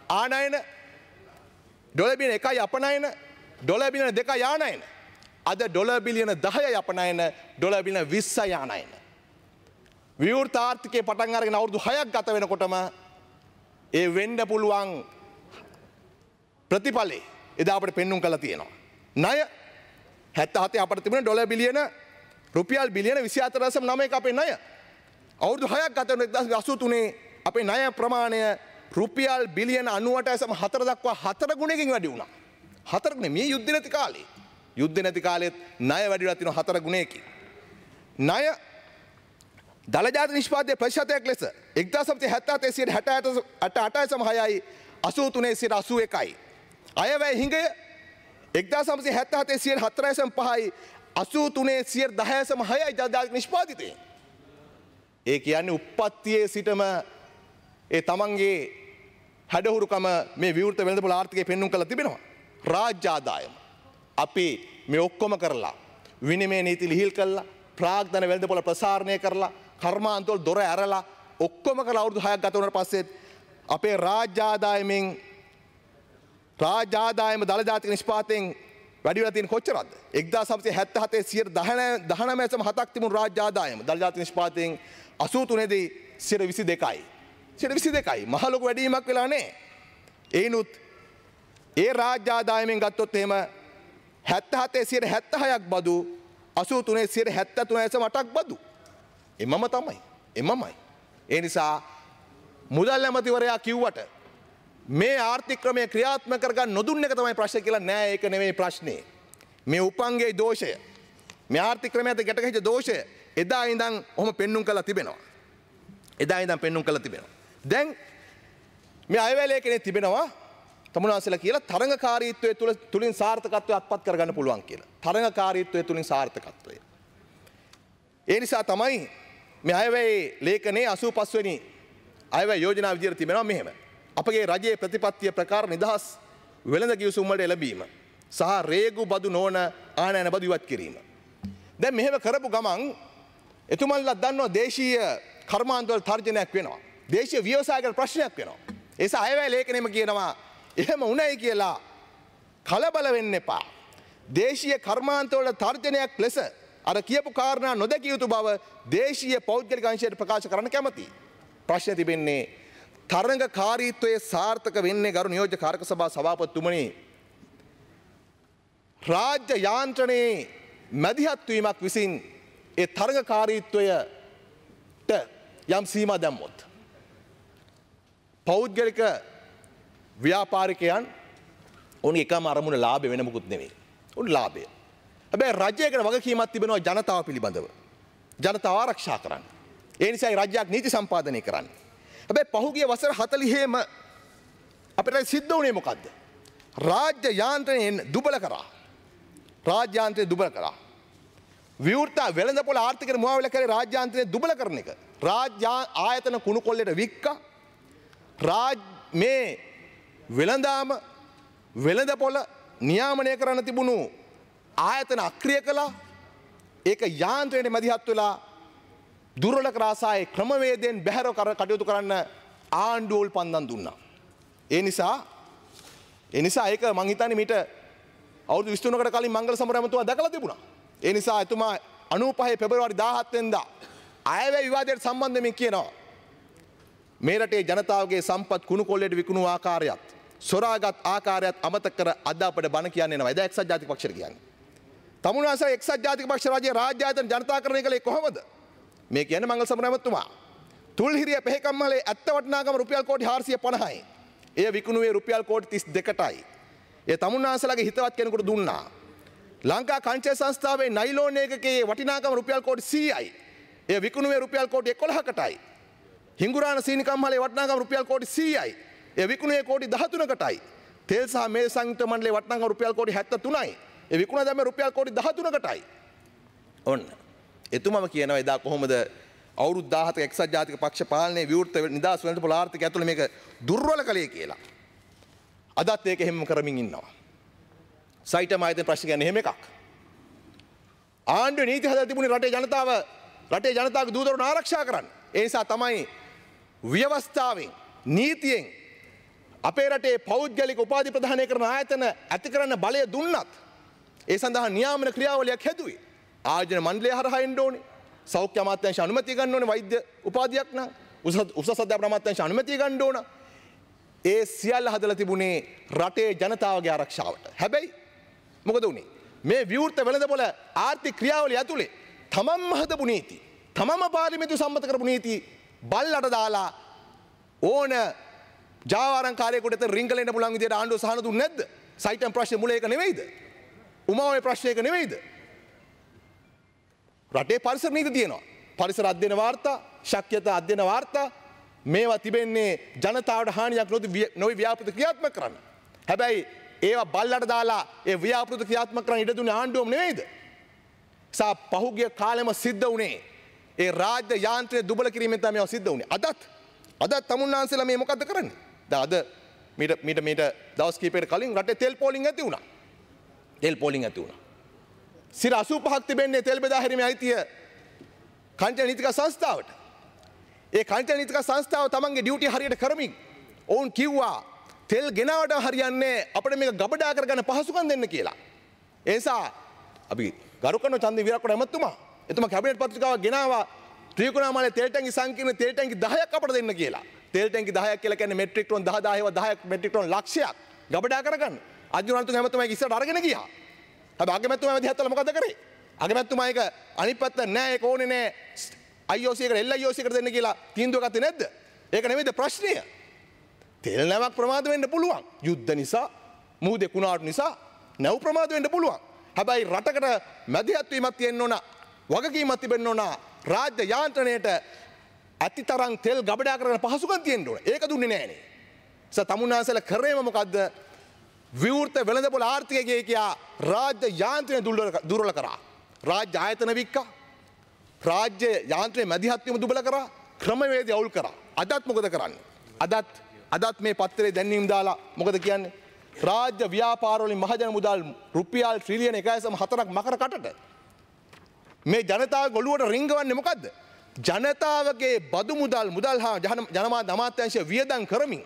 ආනයන ඩොලර් බිලියන 1යි අපනයන ඩොලර් බිලියන 2යි ආනයන. අද ඩොලර් බිලියන 10යි අපනයන ඩොලර් බිලියන 20යි ආනයන. විවෘත ආර්ථිකය පටන් අරගෙන අවුරුදු 6ක් ගත වෙනකොටම ඒ වෙන්ඩ පුළුවන් ප්‍රතිඵලේ එදා අපට පෙන්නුම් කළ තියෙනවා. ණය හැත්තහතේ අපට තිබුණ ඩොල බිලියන රුපියල් බිලියන විසි අතරසම් නම එක අපේ ණය. අවුරුදු හයක් අතර එක්දස් අසුතුනේ අපේ ණය ප්‍රමාණය රුපියල් බිලියන අනුවට ඇසම හතර දක්වා හතර ගුණකින් වැඩි වුණා. හතරගුණ මේ යුද්ධ නැති කාලේ. යුද්ධ නැති කාලෙත් ණය වැඩිලා තිනවා හතර ගුණයකින්. ණය දළජාත නිෂ්පාදය ප්‍රශතයක් ලෙස එක්දසම්ති හැත්තාතේ සිට හැට අට අටය සමහයයි අසූ තුනේ සිට අසුව එකයි. අයවැය හිඟය එක්දා සමසි හැත්තාතේ සියට හතරයසම් පහයි අසූ තුනේ සියට දහයසම හයයි ජාධාත නිෂ්පාතිතය. ඒ කියන්නේ උප්පත්තියේ සිටම ඒ තමන්ගේ හැඩහුරුකම මේ විවෘත වෙළඳපුල ආර්ථිකය පෙන්නුම් කළ තිබෙනවා. රාජ්‍යාදායම. අපි මේ ඔක්කොම කරලා විනිමේ නීති ලිහිල් කල්ලා ප්‍රාග්ධන වෙළඳපොල ප්‍රසාරණය කරලා කර්මාන්තවල දොර ඇරලා ඔක්කොම කරලා අවුරුදු 6ක් ගත වුණාට පස්සෙත් අපේ රාජ්‍ය ආදායමෙන් රාජ්‍ය ආදායම දල ජාතික නිෂ්පාතයෙන් වැඩි වෙලා තියෙන කොච්චරද? 1977 19.7ක් තිබුණු රාජ්‍ය ආදායම දල ජාතික නිෂ්පාතයෙන් 83 දී 22යි. 22යි. මහ ලොකු වැඩිවීමක් වෙලා නැහැ. ඒනුත් ඒ රාජ්‍ය ආදායමෙන් ගත්තොත් එහෙම 77 සියයට 76ක් බදු 83 සියයට 73 සම 8ක් බදු එමම තමයි. එමමයි. ඒ නිසා මුදල් ඇමතිවරයා කිව්වට මේ ආර්ථික්‍රමය ක්‍රියාත්ම කරගන්න නොදුන්න එක තමයි ප්‍රශ්න කියලා නෑ ඒක නෙමෙයි ප්‍රශ්නේ. මේ උපන්ගේ දෝෂය මේ ආර්ථික්‍රමය ඇත ගැටගහිච්ච දෝෂය එදා ඉඳන් ඔහොම පෙන්눔 කරලා තිබෙනවා. එදා ඉඳන් පෙන්눔 කරලා තිබෙනවා. දැන් මේ අයවැලේ කෙනෙක් තිබෙනවා තමුණවාසලා කියලා තරඟකාරීත්වය තුළ තුලින් සාර්ථකත්වය අත්පත් කරගන්න පුළුවන් කියලා. තරඟකාරීත්වය තුලින් සාර්ථකත්වය. ඒ නිසා තමයි මේ අයවැයි ලේඛනයේ 85 වෙනි අයවැය යෝජනා විදිහට තිබෙනවා මෙහෙම. අපගේ රජයේ ප්‍රතිපත්තිය ප්‍රකාර නිදහස් වෙළඳ ගිවිසුම් වලට එළඹීම සහ රේගු බදු නොවන ආනයන බදු ඉවත් කිරීම. දැන් මෙහෙම කරපු ගමන් එතුමන්ලා දන්නවා දේශීය කර්මාන්තවල තර්ජනයක් වෙනවා. දේශීය ව්‍යවසායකට ප්‍රශ්නයක් වෙනවා. ඒස අයවැය ලේඛනෙම කියනවා එහෙම උණයි කියලා කලබල වෙන්න එපා. දේශීය කර්මාන්තවල තර්ජනයක් ලෙස අර කියපු කාරණා නොදැකිය යුතු බව දේශීය පෞද්ගලික අංශයට ප්‍රකාශ කරන්න කැමතියි. ප්‍රශ්නය තිබෙන්නේ තරඟ කාරීත්වයේ සාර්ථක වෙන්නේ ගරු නියෝජ්‍ය කාරක සභා සභාපතිතුමනි. රාජ්‍ය යාන්ත්‍රණයේ මැදිහත් වීමක් විසින් ඒ තරඟකාරීත්වයට යම් සීමා දැම්මොත්. පෞද්ගලික ව්‍යාපාරිකයන් උන් එකම අරමුණ ලාභය වෙන මොකුත් නෙමෙයි. උන් ලාභය. ඇබැයි රජයකට වගකීමත් තිබෙනවා ජනතාව පිළිබඳව. ජනතාව ආරක්ෂා කරන්න. ඒ නිසායි රජයක් නීති සම්පාදනය කරන්න. හැබැයි පහුගිය වසර 40ෙම අපිට සිද්ධ වුණේ මොකද්ද? රාජ්‍ය යාන්ත්‍රණයෙන් දුබල කරා. රාජ්‍ය යාන්ත්‍රණය දුබල කරා. විවෘත වෙළඳපොළ ආර්ථිකයට මුවා වෙලා කරේ රාජ්‍ය යාන්ත්‍රණය දුබල කරන එක. රාජ්‍ය ආයතන කුණු කොල්ලේට වික්කා. රාජ් මේ වෙළඳාම වෙළඳපොළ නියාමනය කරන්න තිබුණු ආයතන අක්‍රිය කළා ඒක යාන්ත්‍රයට මැදිහත් වෙලා දුර්වල කරාසායේ ක්‍රමවේදයෙන් බැහැර කටයුතු කරන්න ආණ්ඩුවල් පන්දන් දුන්නා. ඒ නිසා ඒ නිසා ඒක මං හිතන්නේ මීට අවුරුදු 23කට කලින් මංගල සමරැමතුමා දැකලා තිබුණා. ඒ නිසා එතුමා 95 පෙබරවාරි 17 වෙනිදා අයවැය විවාදයට සම්බන්ධ මේ කියනවා. මේ රටේ ජනතාවගේ සම්පත් කුණු කොල්ලයට විකුණු ආකාරයත් සොරාගත් ආකාරයත් අමතක කර අද අපට බණ කියන්නේ නැහැ. එදා එක්සත් ජාතික පක්ෂයට කියන්නේ. තමුණවාස එක්සත් ජාතික පක්ෂ රජයේ රාජ්‍යායතන ජනතාකරණය කළේ කොහොමද? මේ කියන්නේ මංගල සමරැමතුමා. තුල්හිරිය පෙහෙකම්මලේ ඇත්ත වටිනාකම රුපියල් කෝටි 450යි. එය විකුණුවේ රුපියල් කෝටි 32ටයි. ඒ තමුන්නාසලගේ හිතවත් කෙනෙකුට දුන්නා. ලංකා කංචය සංස්ථාවේ නයිලෝන් ඒකකයේ වටිනාකම රුපියල් කෝටි 100යි. එය විකුණුවේ රුපියල් කෝටි 11කටයි. හිඟුරාණ සීනිකම්හලේ වටිනාකම රුපියල් කෝටි 100යි. එය විකුණුවේ කෝටි 13කටයි. තෙල් සහ මේ සංයුක්ත මණ්ඩලයේ වටිනාකම රුපියල් කෝටි 73යි. විකුණ දැම රුපියල් කෝටි දහතුනකටයි. ඔන්න. එතුමම කියනවා එදා කොහොමද අවුරුද්ධාහත එක්සත් ජාතික පක්ෂ පාලනය විවෘත නිදහස් වෙනට පොලාර්ථක ඇතුළ මේක දුර්වල කළේ කියලා. අදත් ඒක එහෙම කරමින් ඉන්නවා. සයිටම අයිතන ප්‍රශ්න ගැන එහෙම එකක්. ආණ්ඩුව නීති හදලා තිබුණේ රටේ ජනතාව රටේ ජනතාවගේ දූදරුන් ආරක්ෂා කරන්න. ඒ නිසා තමයි ව්‍යවස්ථාවෙන් නීතියෙන් අපේ රටේ පෞද්ගලික උපාධි ප්‍රධානය කරන ආයතන ඇති කරන්න බලය දුන්නත් ඒ සඳහා නියාමන ක්‍රියාවලියක් හැදුවේ. ආයෝජන මණ්ඩලය හරහා එන්න ඕනේ. සෞඛ්‍ය අමාත්‍යාංශ අනුමැතිය ගන්න ඕනේ වෛද්‍ය උපාධියක් නම්. උසස් අධ්‍යාපන අමාත්‍යාංශ අනුමැතිය ගන්න ඕන. ඒ සියල්ල හදලා තිබුණේ රටේ ජනතාවගේ ආරක්ෂාවට. හැබැයි මොකද උනේ? මේ විවෘත වෙළඳපොළ ආර්ථික ක්‍රියාවලිය ඇතුලේ තමන්ම හදපු නීති, තමන්ම පාර්ලිමේන්තු සම්මත කරපු නීති බල්ලට දාලා ඕන ජාවාරංකාරයෙකුට රිංගලෙන්න පුළුවන් විදියට ආණ්ඩුව සහන දුන්නේ නැද්ද? සයිටම් ප්‍රශ්නේ මුල ඒක නෙවෙයිද? උමාවේ ප්‍රශ්නයක නෙවෙයිද. රටේ පරිසර නීති තියෙනවා. පරිසර අධ්‍යන වාර්තා ශක්්‍යතා අධ්‍යන වාර්තා මේවා තිබෙන්නේ ජනතාවට හානියක් නොති නොයි ව්‍යාපෘත ක්‍රියාත්ම කරන්න. හැබැයි ඒවා බල්ලට දාලා ඒ ව්‍යාපෘත ක්‍රියාත්ම කරන්න ඉඩදුන ආණ්ඩුවම් නෙවෙයිද. සා පහුගිය කාලෙම සිද්ධ වනේ ඒ රාජ්‍ය යාන්ත්‍රය දුබල කිරීමෙන් තමයි සිද්ධ වුණේ. අදත් අදත් තමුන්නාන්සලා මේ මොකද්ද කරන්නේ? ද අද මීට මීට මීට දවස් කීපයකට කලින් රටේ තෙල් පෝලිං ඇති වුණා. තෙල් පොලිං ඇති වුණා. සිර 85ක් තිබෙන්නේ තෙල් බෙදා හැරීමේ අයිතිය කංචන නීතික සංස්ථාවට. ඒ කංචන නීතික සංස්ථාව තමන්ගේ ඩියුටි හරියට කරමින් ඔවුන් කිව්වා තෙල් ගෙනාවට හරියන්නේ අපිට මේක ගබඩා කරගන්න පහසුකම් දෙන්න කියලා. ඒ නිසා අපි ගරු කරන චන්දේ විරක්කොඩ ඇමතුමා එතුමා කැබිනට් පත්‍රිකාව ගෙනාවා ත්‍රිකුණාමලයේ තෙල් ටැංකි සංකීර්ණ තෙල් ටැංකි 10ක් අපිට දෙන්න කියලා. තෙල් ටැංකි 10ක් කියලා කියන්නේ මෙට්‍රික් ටොන් 10000 ඒවා 10ක් මෙට්‍රික් ටොන් ලක්ෂයක් ගබඩා කරගන්න. අජුරන්තු හැමතුමයි ඉස්සරට අරගෙන ගියා. හැබැයි අගමැතිතුමා මේ දිහාත් මොකද කරේ? අගමැතිතුමා ඒක අනිත් පැත්ත නෑ ඒක ඕනේ නෑ IOC එකට LIOC එකට දෙන්න කියලා තීන්දුව ගත්තේ නැද්ද? ඒක නෙමෙයිද ප්‍රශ්නය. තෙල් නැවක් ප්‍රමාද වෙන්න පුළුවන්. යුද්ධ නිසා, මූදේ කුණාටු නිසා නැව් ප්‍රමාද වෙන්න පුළුවන්. හැබැයි රටකට මැදිහත් වීමක් තියෙන්න ඕන. වගකීමක් තිබෙන්න ඕන. රාජ්‍ය යාන්ත්‍රණයට ඇතිතරම් තෙල් ගබඩා කරන පහසුකම් තියෙන්න ඕන. ඒක දුන්නේ නෑනේ. ස තමුන්නාසල කරේම මොකද්ද? විවෘත වෙළඳපොළ ආර්ථිකය කියා රාජ්‍ය යාන්ත්‍රය දුර්වල කරා. රාජ්‍ය ආයතන වික්කා. රාජ්‍ය යාන්ත්‍රය මැදිහත්වීම දුබල කරා ක්‍රමවේදී අවුල් කරා. අදත් මොකද කරන්නේ? අදත් අදත් මේ පත්තරේ දැන්වීම දාලා මොකද කියන්නේ? රාජ්‍ය ව්‍යාපාරවලින් මහජන මුදල් රුපියල් ට්‍රිලියන 1.4ක් මකර කටට. මේ ජනතාව ගොළුවට රිංගවන්නේ මොකද්ද? ජනතාවගේ බදු මුදල් මුදල් හා ජනමාධ්‍ය අමාත්‍යාංශය වියදම් කරමින්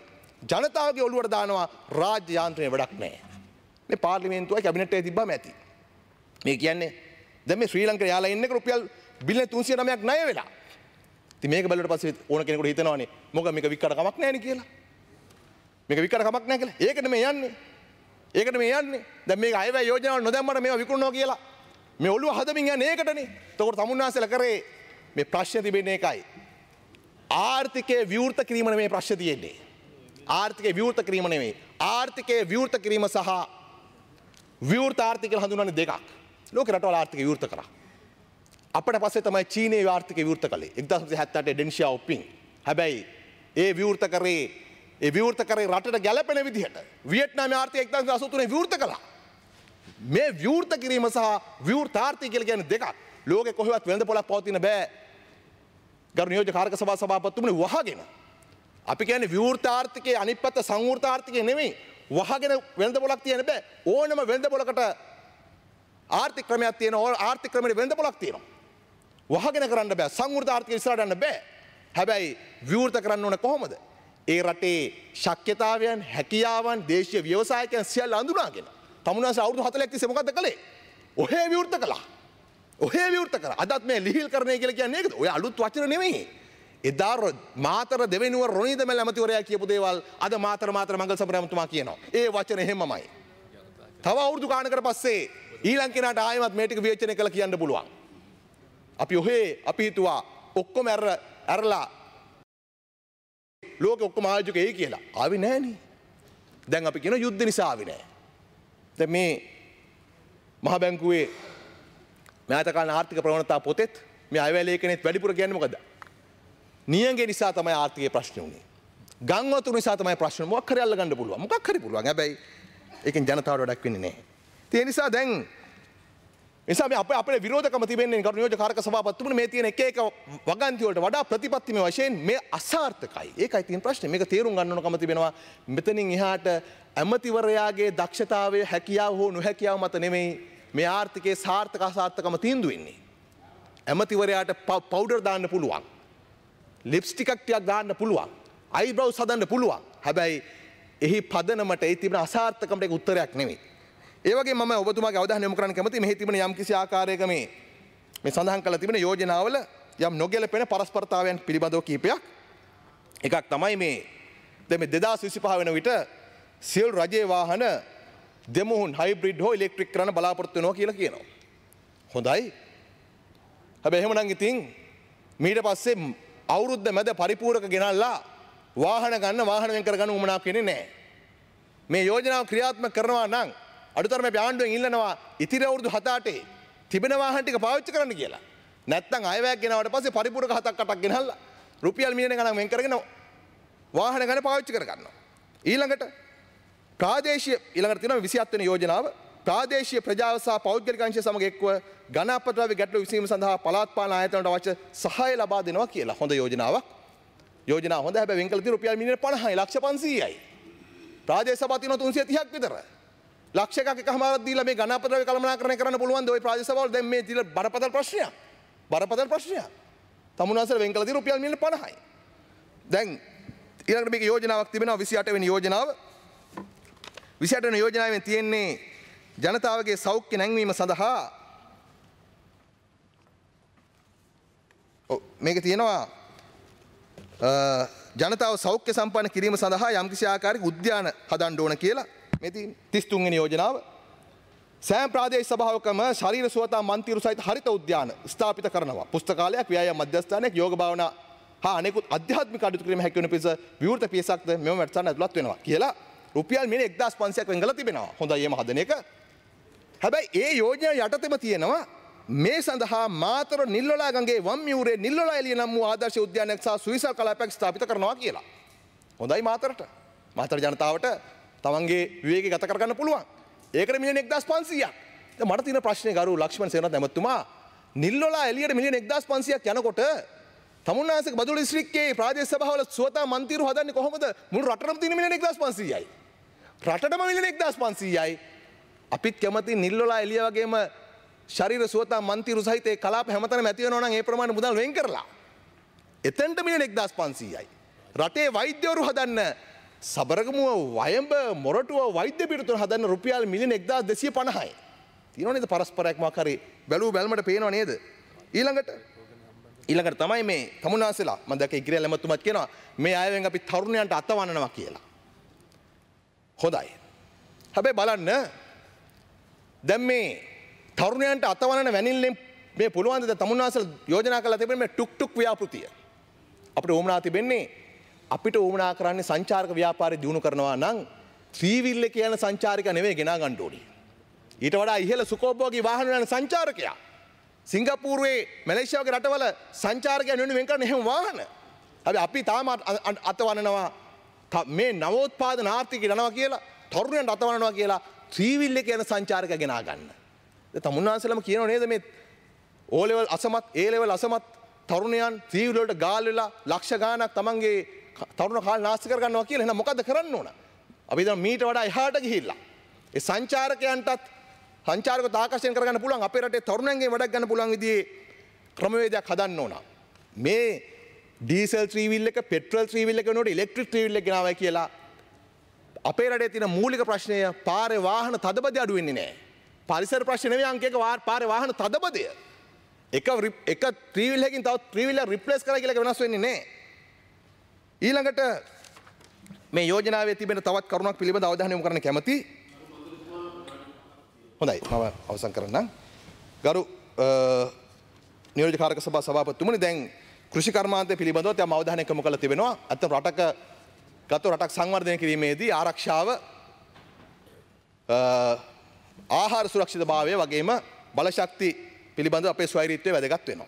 ජනතාවගේ ඔලුවට දානවා රාජ්‍ය යාන්ත්‍රණය වැඩක් නෑ. මේ පාර්ලිමේන්තුවයි කැබිනට්ටේ තිබ්බම ඇති. මේ කියන්නේ දැන් මේ ශ්‍රී ලංකා යාලා ඉන්න එක රුපියල් බිලියන 309ක් ණය වෙලා. ඉතින් මේක බැලුවට පස්සේ ඕන කෙනෙකුට හිතනවානේ මොකද මේක වික්කට කමක් නැහැනේ කියලා. මේක වික්කට කමක් නැහැ කියලා. ඒකට මේ යන්නේ. ඒකට මේ යන්නේ. දැන් මේක අයවැය යෝජනාවල නොදැම්මම මේවා විකුණනවා කියලා. මේ ඔළුව හදමින් යන්නේ ඒකටනේ. එතකොට තමුන්නාසලා කරේ මේ ප්‍රශ්නේ තිබෙන්නේ එකයි. ආර්ථිකය විවෘත කිරීමන මේ ප්‍රශ්නේ තියෙන්නේ. ආර්ථිකය විවෘත කිරීම නෙවෙයි. ආර්ථිකය විවෘත කිරීම සහ විවෘත ආර්ථිකය හඳුන්වන්නේ දෙකක්. ලෝක රටවල් ආර්ථිකය විවෘත කරා. අපිට පස්සේ තමයි චීනයේ ආර්ථිකය විවෘත කළේ 1978 ඩෙන් ෂියාව්පින්. හැබැයි ඒ විවෘත කරේ ඒ විවෘත කරේ රටට ගැළපෙන විදිහට වියට්නාමයේ ආර්ථිකය 1983 විවෘත කළා. මේ විවෘත කිරීම සහ විවෘතාර්ථය කියලා කියන්නේ දෙකක්. ලෝකේ කොහෙවත් වෙළඳපොළක් පවතින බෑ. ගරු නියෝජ්‍ය කාර්ක සභා සභාපතිතුමනි වහගෙන අපි කියන්නේ විවෘතාර්ථිකයේ අනිත් පැත්ත සංවෘතාර්ථිකයේ නෙමෙයි. වහගෙන වෙළඳ පොලක් තියෙන බෑ. ඕනම වෙළඳ පොලකට ආර්ථික ක්‍රමයක් තියෙන ඕන ආර්ථික ක්‍රමයේ වෙළඳ පොලක් තියෙනවා. වහගෙන කරන්න බෑ. සංවෘතාර්ථිකය ඉස්සරහට යන්න බෑ. හැබැයි විවෘත කරන්න ඕන කොහොමද? ඒ රටේ ශක්්‍යතාවයන් හැකියාවන් දේශය ව්‍යවසායකයන් සියල් අඳුනාගෙන තමුණස අවුදු හතලක් තිසේ මොකද කළේ ඔහේ විවෘත කලා ඔහේ විවෘත කර අදත් මේ ලිහිල් කරණය කියලා කියන්නේ ඒකද ඔය අලුත් වචන නෙමෙයි එදා මාතර දෙවෙනුව රොනිදමැල් ඇමතිවරයා කියපු දේවල් අද මාතර මාතර මංගල සමර ඇමතුමා කියනවා. ඒ වචන එහෙමමයි. තව අවුරුදු ගානකට පස්සේ ඊළංකිනට ආයමත් මේ ටික විචනය කළ කියන්න පුළුවන්. අපි ඔහේ අපි හිතුවා ඔක්කොම ඇර ඇරලා ලෝක ඔක්කොම ආයෝජක ඒ කියලා. ආවි නෑනේ. දැන් අපි කියන යුද්ධ නිසා ආවි නෑ. දැන් මේ මහ බැංකුවේ මෑතකාලීන ආර්ථික ප්‍රවණතා පොතෙත් මේ අයවැය ලේඛනයේත් වැඩිපුර කියන්නේ මොකද? නියගේ නිසා තමයි ආර්ථිකයේ ප්‍රශ්න උනේ. ගංවතුරු නිසා තමයි ප්‍රශ්න. මොකක් හරි අල්ලගන්න පුළුවන්. මොකක් හරි පුළුවන්. හැබැයි ඒකෙන් ජනතාවට වැඩක් වෙන්නේ නැහැ. ඒ නිසා දැන් නිසා මේ අපේ අපේ විරෝධකම තිබෙන්නේ කරු නියෝජක කාර්ක සභාපතිතුමනි මේ තියෙන එක එක වගන්ති වලට වඩා ප්‍රතිපත්තිමය වශයෙන් මේ අසාර්ථකයි. ඒකයි තියෙන ප්‍රශ්නේ. මේක තේරුම් ගන්න ඕනකම තිබෙනවා. මෙතනින් එහාට ඇමතිවරයාගේ දක්ෂතාවය හැකියාව හෝ නොහැකියාව මත නෙමෙයි මේ ආර්ථිකයේ සාර්ථක අසාර්ථකම තීන්දුව වෙන්නේ. ඇමතිවරයාට පවුඩර් දාන්න පුළුවන්. ලිප්ස්ටිකක්ටයක් දාන්න පුළුවන්. අයිබ්‍රව් සදන්න පුළුවන්. හැබැයි එහි පදනමට ඒ තිබෙන අසාර්ථකමට ඒක උත්තරයක් නෙවෙයි. ඒ වගේ මම ඔබතුමාගේ අවධානය යොමු කරන්න කැමතියි මෙහි තිබෙන යම්කිසි ආකාරයක මේ මේ සඳහන් කරලා තිබෙන යෝජනාවල යම් නොගැලපෙන පරස්පරතාවයන් පිළිබඳව කීපයක් එකක් තමයි මේ දැන් මේ 2025 වෙන විට සියල් රජයේ වාහන දෙමුහුන් හයිබ්‍රිඩ් හෝ ඉලෙක්ට්‍රික් කරන්න බලාපොරොත්තු වෙනවා කියලා කියනවා. හොඳයි. හැබැයි එහෙමනම් ඉතින් මීට පස්සේ අවුරුද්ධ මැද පරිපූරක ගෙනල්ලා වාහන ගන්න වාහනයෙන් කරගන්න උමනා කෙනෙ නෑ. මේ යෝජනාව ක්‍රියාත්ම කරනවා නම් අඩුතරම ප්‍යාණ්ඩුවෙන් ඉල්ලනවා ඉතිරි අවුරුදු හතාටේ තිබෙන වාහන ටික පාවිච්චි කරන්න කියලා. නැත්තම් අයවැයක් ගෙනාවට පස්සේ පරිපූරක හතක් අටක් ගෙනල්ලා රුපියල් මිලියන ගණන් වෙන් කරගෙන වාහන ගන්න පාවිච්චි කරගන්නවා. ඊළඟට ප්‍රාදේශීය ඊළඟට තියෙනවා 27 වෙනි යෝජනාව ප්‍රාදේශය ප්‍රජාව සහ පෞද්ගලිකංශය සමඟ එක්ව ගණපතරාවේ ගැටලු විසීම සඳහා පලාත්පාන ආයතනට අවශ්‍ය සහාය ලබා දෙනවා කියලා හොඳ යෝජනාවක්. යෝජනා හොඳ හැබැයි වෙන් කළ තියෙන රුපියල් මිලියන 50යි ලක්ෂ 500යි. ප්‍රාදේශ සභාව තියෙනවා 330ක් විතර. ලක්ෂ එකක් එකමාරක් දීලා මේ ගණපතරාවේ කළමනාකරණය කරන්න පුළුවන්ද ওই ප්‍රාදේශ සභාවල දැන් මේ තියෙන බරපතල ප්‍රශ්නයක්. බරපතල ප්‍රශ්නයක්. තමුනාසල වෙන් කළ තියෙන රුපියල් මිලියන 50යි. දැන් ඊළඟට මේක යෝජනාවක් තිබෙනවා 28 වෙනි යෝජනාව. 28 වෙනි යෝජනාවෙන් තියෙන්නේ ජනතාවගේ සෞඛ්‍ය නැංවීම සඳහා මේක තියෙනවා ජනතාව සෞඛ්‍ය සම්පන්න කිරීම සඳහා යම්කිසි ආකාරයක උද්‍යාන හදන්න ඕන කියලා මේ තියෙන 33 වෙනි යෝජනාව සෑම ප්‍රාදේශ සභාවකම ශරීර සුවතා මන්තිරු සහිත හරිත උද්‍යාන ස්ථාපිත කරනවා. පුස්තකාලයක්, ව්‍යායාම මධ්‍යස්ථානයක්, යෝග භාවනා හා අනෙකුත් අධ්‍යාත්මික කටයුතු කිරීම හැකි වෙන පිස විවෘත පියසක්ද මෙම වැඩසටහන ඇතුළත් වෙනවා කියලා රුපියල් මිලියන 1500ක් වෙන් කරලා තිබෙනවා. හොඳයි එහෙම හදන එක. හැබැයි ඒ යෝජනා යටතම තියෙනවා මේ සඳහා මාතර නිල්වලාගගේ වම්යූරේ නිල්වලා එලිය නම් වූ ආදර්ශ උද්‍යානයක් සහ සුවිසල් කලාපයක් ස්ථාපිත කරනවා කියලා. හොඳයි මාතරට. මාතර ජනතාවට තමන්ගේ විවේකී ගත කරගන්න පුළුවන්. ඒකට මිලියන 1500ක්. දැන් මට තියෙන ප්‍රශ්නේ ගරු ලක්ෂ්මන් සේනත් ඇමතුමා නිල්වලා එලියට මිලියන 1500ක් යනකොට තමුන්නාසක බදුල දිස්ත්‍රික්කයේ ප්‍රාදේශ සභාවල සුවතා මන්තිරු හදන්නේ කොහොමද? මුළු රටටම තියෙන මිලියන 1500යි. රටටම මිලියන 1500යි. අපිත් කැමති නිල්ලොලා එළිය වගේම ශරීර සුවතා මන්තිරු සහිතේ කලාප හැමතැනම ඇති වෙනවා නම් ඒ ප්‍රමාණය මුදල් වෙන් කරලා. එතෙන්ට මිලියන 1500යි. රටේ වෛද්‍යවරු හදන්න සබරගමුව වයඹ මොරටුව වෛද්‍ය පිරිතුර හදන්න රුපියල් මිලියන 1250යි. තියෙනව නේද පරස්පරයක් මාකාරී බැලූ බැලමට පේනව නේද? ඊළඟට ඊළඟට තමයි මේ තමුන්වාසලා මම දැක ඉගිරියල් ඇමතුමත් කියනවා මේ ආයෙත් අපි තරුණයන්ට අතවන්නනවා කියලා. හොඳයි. හැබැයි බලන්න දැම් මේ තරුණයන්ට අතවන වැනිල්ලෙන් මේ පුළුවන්ද තමුන්වාසල යෝජනා කලා තිබෙන මේ ටුක්ටුක් ව්‍යාපෘතිය. අපට ඕමනා තිබෙන්නේ අපිට ඕමනා කරන්නේ සංචාරක ව්‍යාපාරය දියුණු කරනවා නම් ත්‍රීවිල්ල කියන සංචාරික නෙවේ ගෙනා ගණ්ඩෝඩි. ඊට වඩා ඉහළ සුකෝපෝගී වාහන යන සංචාරකයා. සිංගපූරුවේ මැලේසියාවගේ රටවල සංචාරකයන් වෙනුවෙන් වෙන් කරන එහෙම වාහන. අපි අපි තාම අතවනනවා මේ නවෝත්පාදන ආර්ථිකය යනවා කියලා තරුණයන්ට අතවනනවා කියලා ත්‍රීවිල් එක යන සංචාරක ගෙනා ගන්න. තමුන්වහන්සලම කියන නේද මේ ඕලෙවල් අසමත් ඒලෙවල් අසමත් තරුණයන් ත්‍රීවිල්වලට ගාල් වෙලා ලක්ෂ ගාණක් තමන්ගේ තරුණ කාල නාස්ති කරගන්නවා කියලා එහෙනම් මොකද කරන්න ඕන? අපි දැන් මීට වඩා එහාට ගිහිල්ලා ඒ සංචාරකයන්ටත් සංචාරක තාකර්ෂණය කරගන්න පුළුවන් අපේ රටේ තරුණයන්ගේ වැඩක් ගන්න පුළුවන් විදිහේ ක්‍රමවේදයක් හදන්න ඕන. මේ ඩීසල් ත්‍රීවිල් එක පෙට්‍රල් ත්‍රීවිල් එක වෙනුවට ඉලෙක්ට්‍රික් ත්‍රීවිල් එක ගෙනාවයි කියලා අපේ රටේ තියෙන මූලික ප්‍රශ්නය පාරේ වාහන තදබදය අඩු වෙන්නේ නැහැ. පරිසර ප්‍රශ්න නෙවෙයි අංක එක පාරේ වාහන තදබදය. එක එක ත්‍රීවිල් එකකින් තව ත්‍රීවිල් රිප්ලේස් කරා කියලා වෙනස් වෙන්නේ නැහැ. ඊළඟට මේ යෝජනාවේ තිබෙන තවත් කරුණක් පිළිබඳ අවධානය යොමු කරන්න කැමති. හොඳයි මම අවසන් කරන්නම්. ගරු නියෝජ්‍ය කාර්ක සභා සභාපතිතුමනි දැන් කෘෂි කර්මාන්තය පිළිබඳව තම අවධානය යොමු කරලා තිබෙනවා. අත රටක ගත්තු රටක් සංවර්ධනය කිරීමේදී ආරක්ෂාව ආහාර සුරක්ෂිත භාවය වගේම බලශක්ති පිළිබඳ අපේ ස්වෛරීත්වය වැදගත් වෙනවා.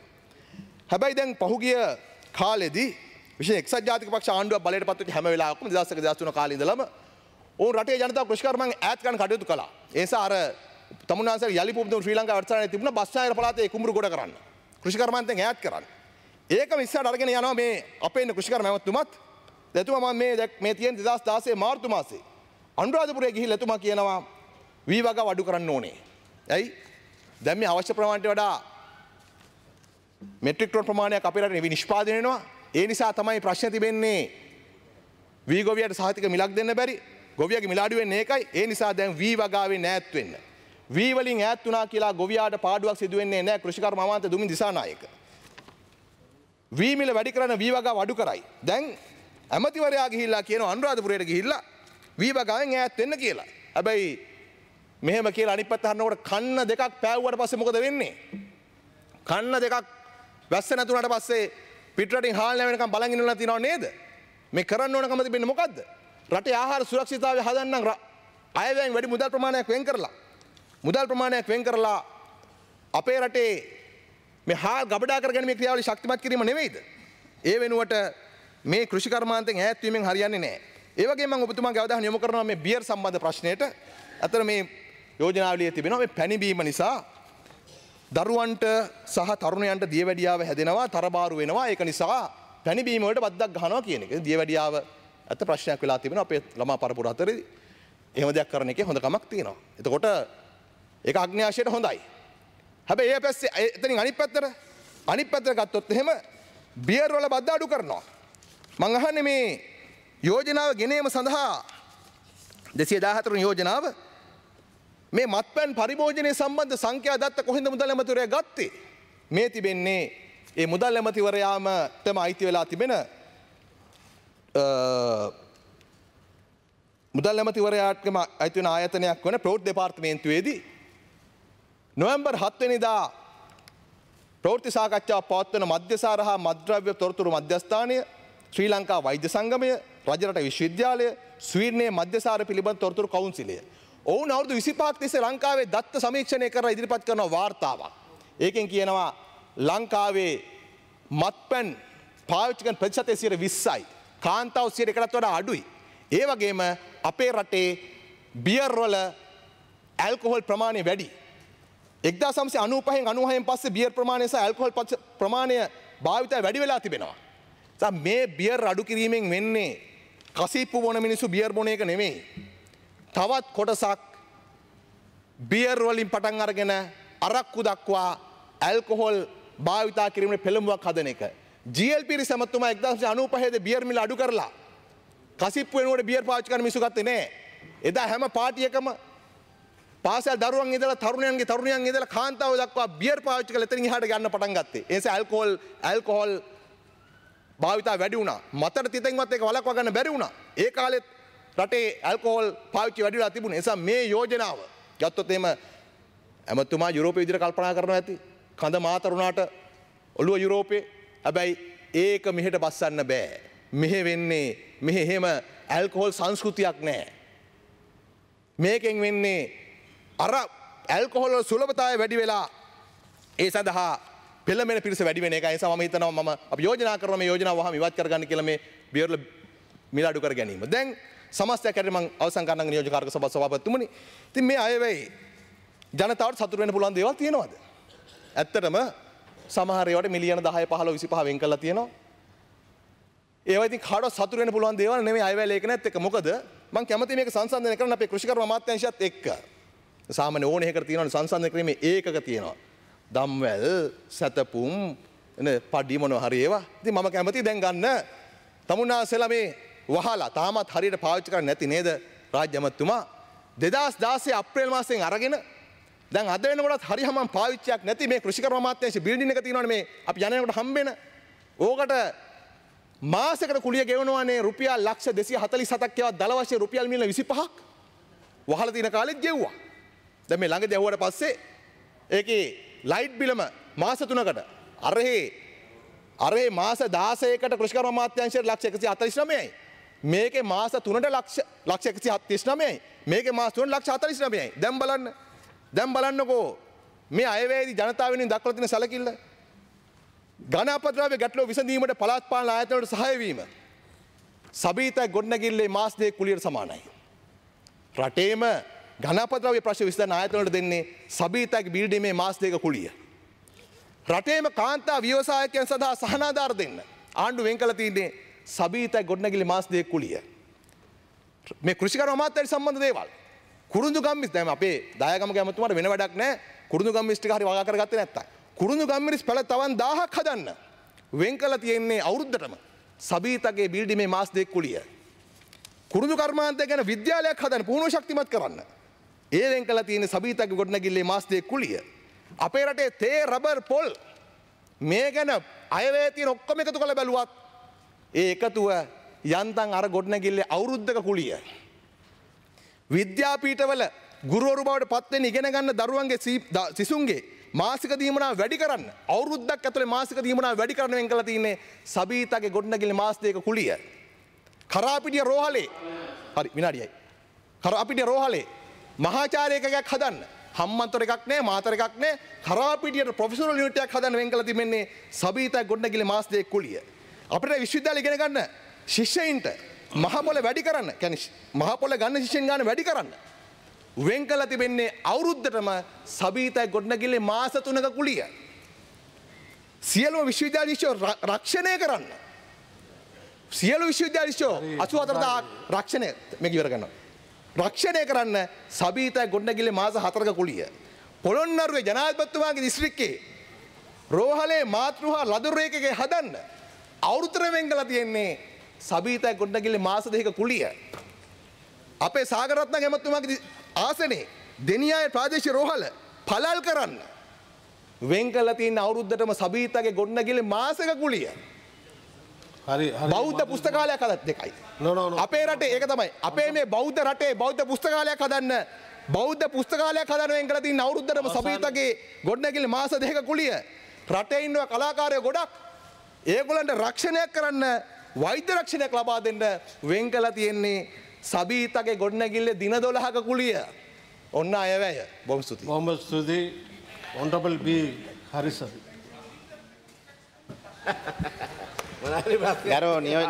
හැබැයි දැන් පහුගිය කාලෙදී විශේෂ එක්සත් ජාතික පක්ෂ ආණ්ඩුව බලයට පත්වෙච්ච හැම වෙලාවකම 2001 2003 කාලේ ඉඳලම ඔවුන් රටේ ජනතාව කෘෂිකර්මයන් ඈත් කරන්න කටයුතු කළා. ඒ නිසා අර තමුන්නාන්සර යලි පුබුදුන් ශ්‍රී ලංකාව වර්තමානයේ තිබුණ බස්නාහිර පළාතේ කුඹුරු ගොඩ කරන්න. කෘෂිකර්මන්තෙන් ඈත් කරන්න. ඒකම ඉස්සරහට අරගෙන යනවා මේ අපේ ඉන්න කෘෂිකර්ම ඇමතුමත් එතුමා මම මේ මේ තියෙන 2016 මාර්තු මාසේ අනුරාධපුරේ ගිහිල්ලා එතුමා කියනවා වී වගා වඩු කරන්න ඕනේ. ඇයි? දැන් මේ අවශ්‍ය ප්‍රමාණයට වඩා මෙට්‍රික් ටොන් ප්‍රමාණයක් අපේ රටේ නිෂ්පාදනය වෙනවා. ඒ නිසා තමයි ප්‍රශ්න තිබෙන්නේ වී ගොවියට සහතික මිලක් දෙන්න බැරි. ගොවියගේ මිල අඩු වෙන්නේ ඒකයි. ඒ නිසා දැන් වී වගාවෙන් ඈත් වෙන්න. වී වලින් ඈත් වුණා කියලා ගොවියාට පාඩුවක් සිදු වෙන්නේ නැහැ කෘෂිකර්ම අමාත්‍ය දුමින් දිසානායක. වී මිල වැඩි කරන වී වගාව අඩු කරයි. දැන් ඇමතිවරයා ගිහිල්ලා කියන අනුරාධපුරයට ගිහිල්ලා වීබගාවෙන් ඈත් වෙන්න කියලා. හැබැයි මෙහෙම කියලා අනිත් පැත්ත හරනකොට කන්න දෙකක් පෑවුවට පස්සේ මොකද වෙන්නේ? කන්න දෙකක් වැස්ස නැතුණාට පස්සේ පිටරටින් හාල් නැවෙනකම් බලන් ඉන්නලා තියනව නේද? මේ කරන්න ඕනකම තිබෙන්නේ මොකද්ද? රටේ ආහාර සුරක්ෂිතතාවය හදන්නම් අයවැයෙන් වැඩි මුදල් ප්‍රමාණයක් වෙන් කරලා මුදල් ප්‍රමාණයක් වෙන් කරලා අපේ රටේ මේ හාල් ගබඩා කරගෙන මේ ක්‍රියාවලිය ශක්තිමත් කිරීම නෙවෙයිද? ඒ වෙනුවට මේ කෘෂිකර්මාන්තෙන් ඈත් වීමෙන් හරියන්නේ නැහැ. ඒ වගේම මම ඔබතුමාගේ අවධානය යොමු කරනවා මේ බියර් සම්බන්ධ ප්‍රශ්නයට. අතන මේ යෝජනාවලියේ තිබෙනවා මේ පැණිබීම නිසා දරුවන්ට සහ තරුණයන්ට දියවැඩියාව හැදෙනවා, තරබාරු වෙනවා. ඒක නිසා පැණිබීම වලට බද්දක් ගහනවා කියන එක. දියවැඩියාව ඇත්ත ප්‍රශ්නයක් වෙලා තිබෙනවා අපේ ළමා පරපුර අතරේදී. එහෙම දෙයක් කරන එකේ හොඳ කමක් තියෙනවා. එතකොට ඒක අග්න්‍යාශයට හොඳයි. හැබැයි ඒ පැස්සේ එතනින් අනිත් පැත්තට අනිත් පැත්තට ගත්තොත් එහෙම බියර් වල බද්ද අඩු කරනවා. මං අහන්නේ මේ යෝජනාව ගෙනීම සඳහා 214 යෝජනාව මේ මත්පැන් පරිභෝජනය සම්බන්ධ සංඛ්‍යා දත්ත කොහෙන්ද මුදල් ඇමතිවරයා ගත්තේ? මේ තිබෙන්නේ ඒ මුදල් ඇමතිවරයාම තම අයිති වෙලා තිබෙන මුදල් ඇමතිවරයාටම අයිති වෙන ආයතනයක් වන ප්‍රවෘත්ති දෙපාර්තමේන්තුවේදී නොවැම්බර් 7 වෙනිදා ප්‍රවෘත්ති සාකච්ඡාවක් පවත්වන මධ්‍යසාර හා මද්ද්‍රව්‍ය තොරතුරු මධ්‍යස්ථානය ශ්‍රී ලංකා වෛද්‍ය සංගමය රජරට විශ්වවිද්‍යාලය ස්වීර්ණය මධ්‍යසාර පිළිබඳ තොරතුරු කවුන්සිලය. ඔවුන් අවුරුදු විසිපාක් තිස්සේ ලංකාවේ දත්ත සමීක්ෂණය කර ඉදිරිපත් කරන වාර්තාවක්. ඒකෙන් කියනවා ලංකාවේ මත්පැන් පාවිච්චිකන් ප්‍රතිශතය සියට විස්සයි. කාන්තාව සියට එකටත් වඩා අඩුයි. ඒ වගේම අපේ රටේ බියර්වල ඇල්කොහොල් ප්‍රමාණය වැඩි. එක්දා සම්සේ අනුපහෙන් අනුහයෙන් පස්සේ බියර් ප්‍රමාණය සහ ඇල්කොහොල් ප්‍රමාණය භාවිතය වැඩි වෙලා තිබෙනවා. මේ බියර් අඩු කිරීමෙන් වෙන්නේ කසිප්පු බොන මිනිස්සු බියර් බොන එක නෙමෙයි. තවත් කොටසක් බියර් වලින් පටන් අරගෙන අරක්කු දක්වා ඇල්කොහොල් භාවිතා කිරීමේ පෙළඹුවක් හදන එක. GLP සමත්තුමා 1995 බියර් මිල අඩු කරලා කසිප්පු වෙනුවට බියර් පාවිච්චි කරන මිනිස්සු ගත්තේ නෑ. එදා හැම පාටි එකම පාසල් දරුවන් ඉඳලා තරුණයන්ගේ තරුණියන් ඉඳලා කාන්තාව දක්වා බියර් පාවිච්චි කරලා එතනින් එහාට ගන්න පටන් ගත්තේ. ඒ නිසා ඇල්කොහොල් ඇල්කොහොල් භාවිතා වැඩි වුණා. මතට තිතෙන්වත් ඒක වළක්වා ගන්න බැරි වුණා. ඒ කාලෙත් රටේ ඇල්කොහොල් පාවිච්චි වැඩි වෙලා තිබුණේ. නිසා මේ යෝජනාව ගත්තොත් එහෙම ඇමතුමා යුරෝපයේ විදිහට කල්පනා කරනවා ඇති. කඳ මාතරුණාට ඔළුව යුරෝපයේ. හැබැයි ඒක මෙහෙට බස්සන්න බෑ. මෙහෙ වෙන්නේ මෙහෙ එහෙම ඇල්කොහොල් සංස්කෘතියක් නැහැ. මේකෙන් වෙන්නේ අර ඇල්කොහොල් සුලභතාවය වැඩි වෙලා ඒ සඳහා පෙළමෙන පිරිස වැඩි වෙන එකයි නිසා මම හිතනවා මම අපි යෝජනා කරන මේ යෝජනාව වහම ඉවත් කරගන්න කියලා මේ බියරල මිල අඩු කර ගැනීම. දැන් සමස්තයක් හැටියට මම අවසන් කරන්න නියෝජ්‍ය කාර්ක සභාව සභාපතිතුමනි. ඉතින් මේ අයවැයි ජනතාවට සතුට වෙන්න පුළුවන් දේවල් තියෙනවද? ඇත්තටම සමහර ඒවාට මිලියන 10 15 25 වෙන් කරලා තියෙනවා. ඒවා ඉතින් කාටවත් සතුට වෙන්න පුළුවන් දේවල් නෙමෙයි අයවැය ලේඛනයත් එක්ක. මොකද මම කැමති මේක සංසන්දනය කරන්න අපේ කෘෂිකර්ම අමාත්‍යාංශයත් එක්ක. සාමාන්‍ය ඕනේ එකකට තියෙනවනේ සංසන්දනය කිරීමේ ඒකක තියෙනවා. දම්වැල් සැතපුම් පඩි මොන හරි ඒවා ඉතින් මම කැමති දැන් ගන්න තමුන්නාසෙලා මේ වහලා තාමත් හරියට පාවිච්චි කරන්නේ නැති නේද රාජ්‍යමත්තුමා 2016 අප්‍රේල් මාසයෙන් අරගෙන දැන් අද වෙනකොටත් හරි හැමම් පාවිච්චියක් නැති මේ කෘෂිකර්ම අමාත්‍යාංශ බිල්ඩින් එක තියෙනවනේ මේ අපි යනකොට හම්බෙන ඕකට මාසයකට කුලිය ගෙවනවානේ රුපියල් ලක්ෂ 247ක් ඒවා දල වශයෙන් රුපියල් මිලියන 25ක් වහලා තියෙන කාලෙත් ගෙව්වා දැන් මේ ළඟදී ඇහුවට පස්සේ ඒකේ ලයිට් බිලම මාස තුනකට අරහේ අරේ මාස දාසයකට කෘෂිකර අමාත්‍යංශයට ලක්ෂ එකසි අතරිස් නමයයි. මේක මාස තුනට ලක්ෂ එකසි හත්තිස් නමයයි මේක මාස තුන ලක්ෂ අතරිස් නමයයි දැම් බලන්න දැම් බලන්නකෝ මේ අයවැදි ජනතාවෙනින් දක්වලතින සැලකිල්ල ගනපද්‍රාව ගැටලෝ විසඳීමට පලාත්පාල ආයතනට සහයවීම. සබීතයි ගොඩනැගිල්ලේ මාස්දය කුලියට සමානයි. රටේම ගනපදරව්‍ය ප්‍රශ්න විසඳන ආයතනවලට දෙන්නේ සබීතගේ බිල්ඩීමේ මාස් දෙක කුලිය. රටේම කාන්තා ව්‍යවසායකයන් සඳහා සහනාධාර දෙන්න. ආණ්ඩු වෙන් කළ තියන්නේ සබීතයි ගොඩනැගිලි මාස් දෙක කුලිය. මේ කෘෂිකර අමාත්‍යයට සම්බන්ධ දේවල්. කුරුඳු ගම්මිස් දැන් අපේ දායගම ගැමතුමාට වෙන වැඩක් නැහැ. කුරුඳු ගම්මිස් ටික හරි වගා කරගත්තේ නැත්තම්. කුරුඳු ගම්මිස් පැල තවන් 1000ක් හදන්න. වෙන් කළ තියෙන්නේ අවුරුද්දටම සබීතගේ බිල්ඩීමේ මාස් දෙක කුලිය. කුරුඳු කර්මාන්තය ගැන විද්‍යාලයක් හදන්න පුහුණුව ශක්තිමත් කරන්න. ඒවෙන් කළ තියෙන සබීතක ගොඩනැගිල්ලේ මාස්දේ කුලිය. අපේ රටේ තේ රබර් පොල් මේ ගැන අයවේ තියෙන ඔක්කොම එකතු කළ බැලුවත් ඒ එකතුව යන්තම් අර ගොඩනැගිල්ලේ අවුරුද්දක කුලිය. විද්‍යාපීඨවල ගුරුවරු බවට පත්වෙන ඉගෙන ගන්න දරුවන්ගේ සිසුන්ගේ මාසික දීමනා වැඩි කරන්න අවුරුද්දක් ඇතුළේ මාසික දීමනා වැඩි කරනවෙන් කළ තියෙන්නේ සබීතගේ ගොඩනැගිල්ලේ මාස්දේක කුලිය. කරාපිටිය රෝහලේ හරි විනාඩියයි. කරාපිටිය රෝහලේ මහාචාරය එකක් හදන්න. හම්මන්තර එකක් නෑ මාතර එකක් නෑ කරාපිටියට ප්‍රොෆෙසරල් යුනිට් එකක් හදන්න වෙන් කළා තිබෙන්නේ සබීතා ගොඩනැගිලි මාස් දෙකක් කුලිය. අපිට විශ්වවිද්‍යාල ඉගෙන ගන්න ශිෂ්‍යයින්ට මහ පොළ වැඩි කරන්න. කියන්නේ මහ පොළ ගන්න ශිෂ්‍යයන් ගන්න වැඩි කරන්න. වෙන් කළා තිබෙන්නේ අවුරුද්දටම සබීතා ගොඩනැගිලි මාස 3ක කුලිය. සියලුම විශ්වවිද්‍යාල ශිෂ්‍යෝ රක්ෂණය කරන්න. සියලු විශ්වවිද්‍යාල ශිෂ්‍යෝ 84000 රක්ෂණය මේක ඉවර කරනවා. රක්ෂණය කරන්න සබීතයි ගොඩනැගිල්ල මාස හතරක කුලිය. පොළොන්නරුවේ ජනාධිපතිතුමාගේ දිස්ත්‍රික්කේ රෝහලේ මාතෘහා ලදුරේකගේ හදන්න අවුරුතර වෙංගලා තියෙන්නේ සබීතයි ගොඩනැගිල්ල මාස දෙක කුලිය. අපේ සාගරත්න ගැමතුමාගේ ආසනේ දෙනියායේ ප්‍රාදේශීය රෝහල පළල් කරන්න. වෙන් කළා තියෙන අවුරුද්දටම සබීතගේ ගොඩනැගිල්ල මාසක කුලිය. බෞද්ධ පුස්තකාලයක් හදත් දෙකයි. අපේ රටේ ඒක තමයි. අපේ මේ බෞද්ධ රටේ බෞද්ධ පුස්තකාලයක් හදන්න බෞද්ධ පුස්තකාලයක් හදනුවෙන් කරලා තියෙන අවුරුද්දටම සභිතගේ ගොඩනැගිලි මාස දෙකක කුලිය රටේ ඉන්න කලාකාරයෝ ගොඩක් ඒගොල්ලන්ට රක්ෂණයක් කරන්න වෛද්‍ය රක්ෂණයක් ලබා දෙන්න වෙන් කළා තියෙන්නේ සභිතගේ ගොඩනැගිල්ලේ දින 12ක කුලිය. ඔන්න අයවැය. බොහොම ස්තුතියි. බොහොම ස්තුතියි. honorable b හරිසර්. Ha ha ha. Claro, niño,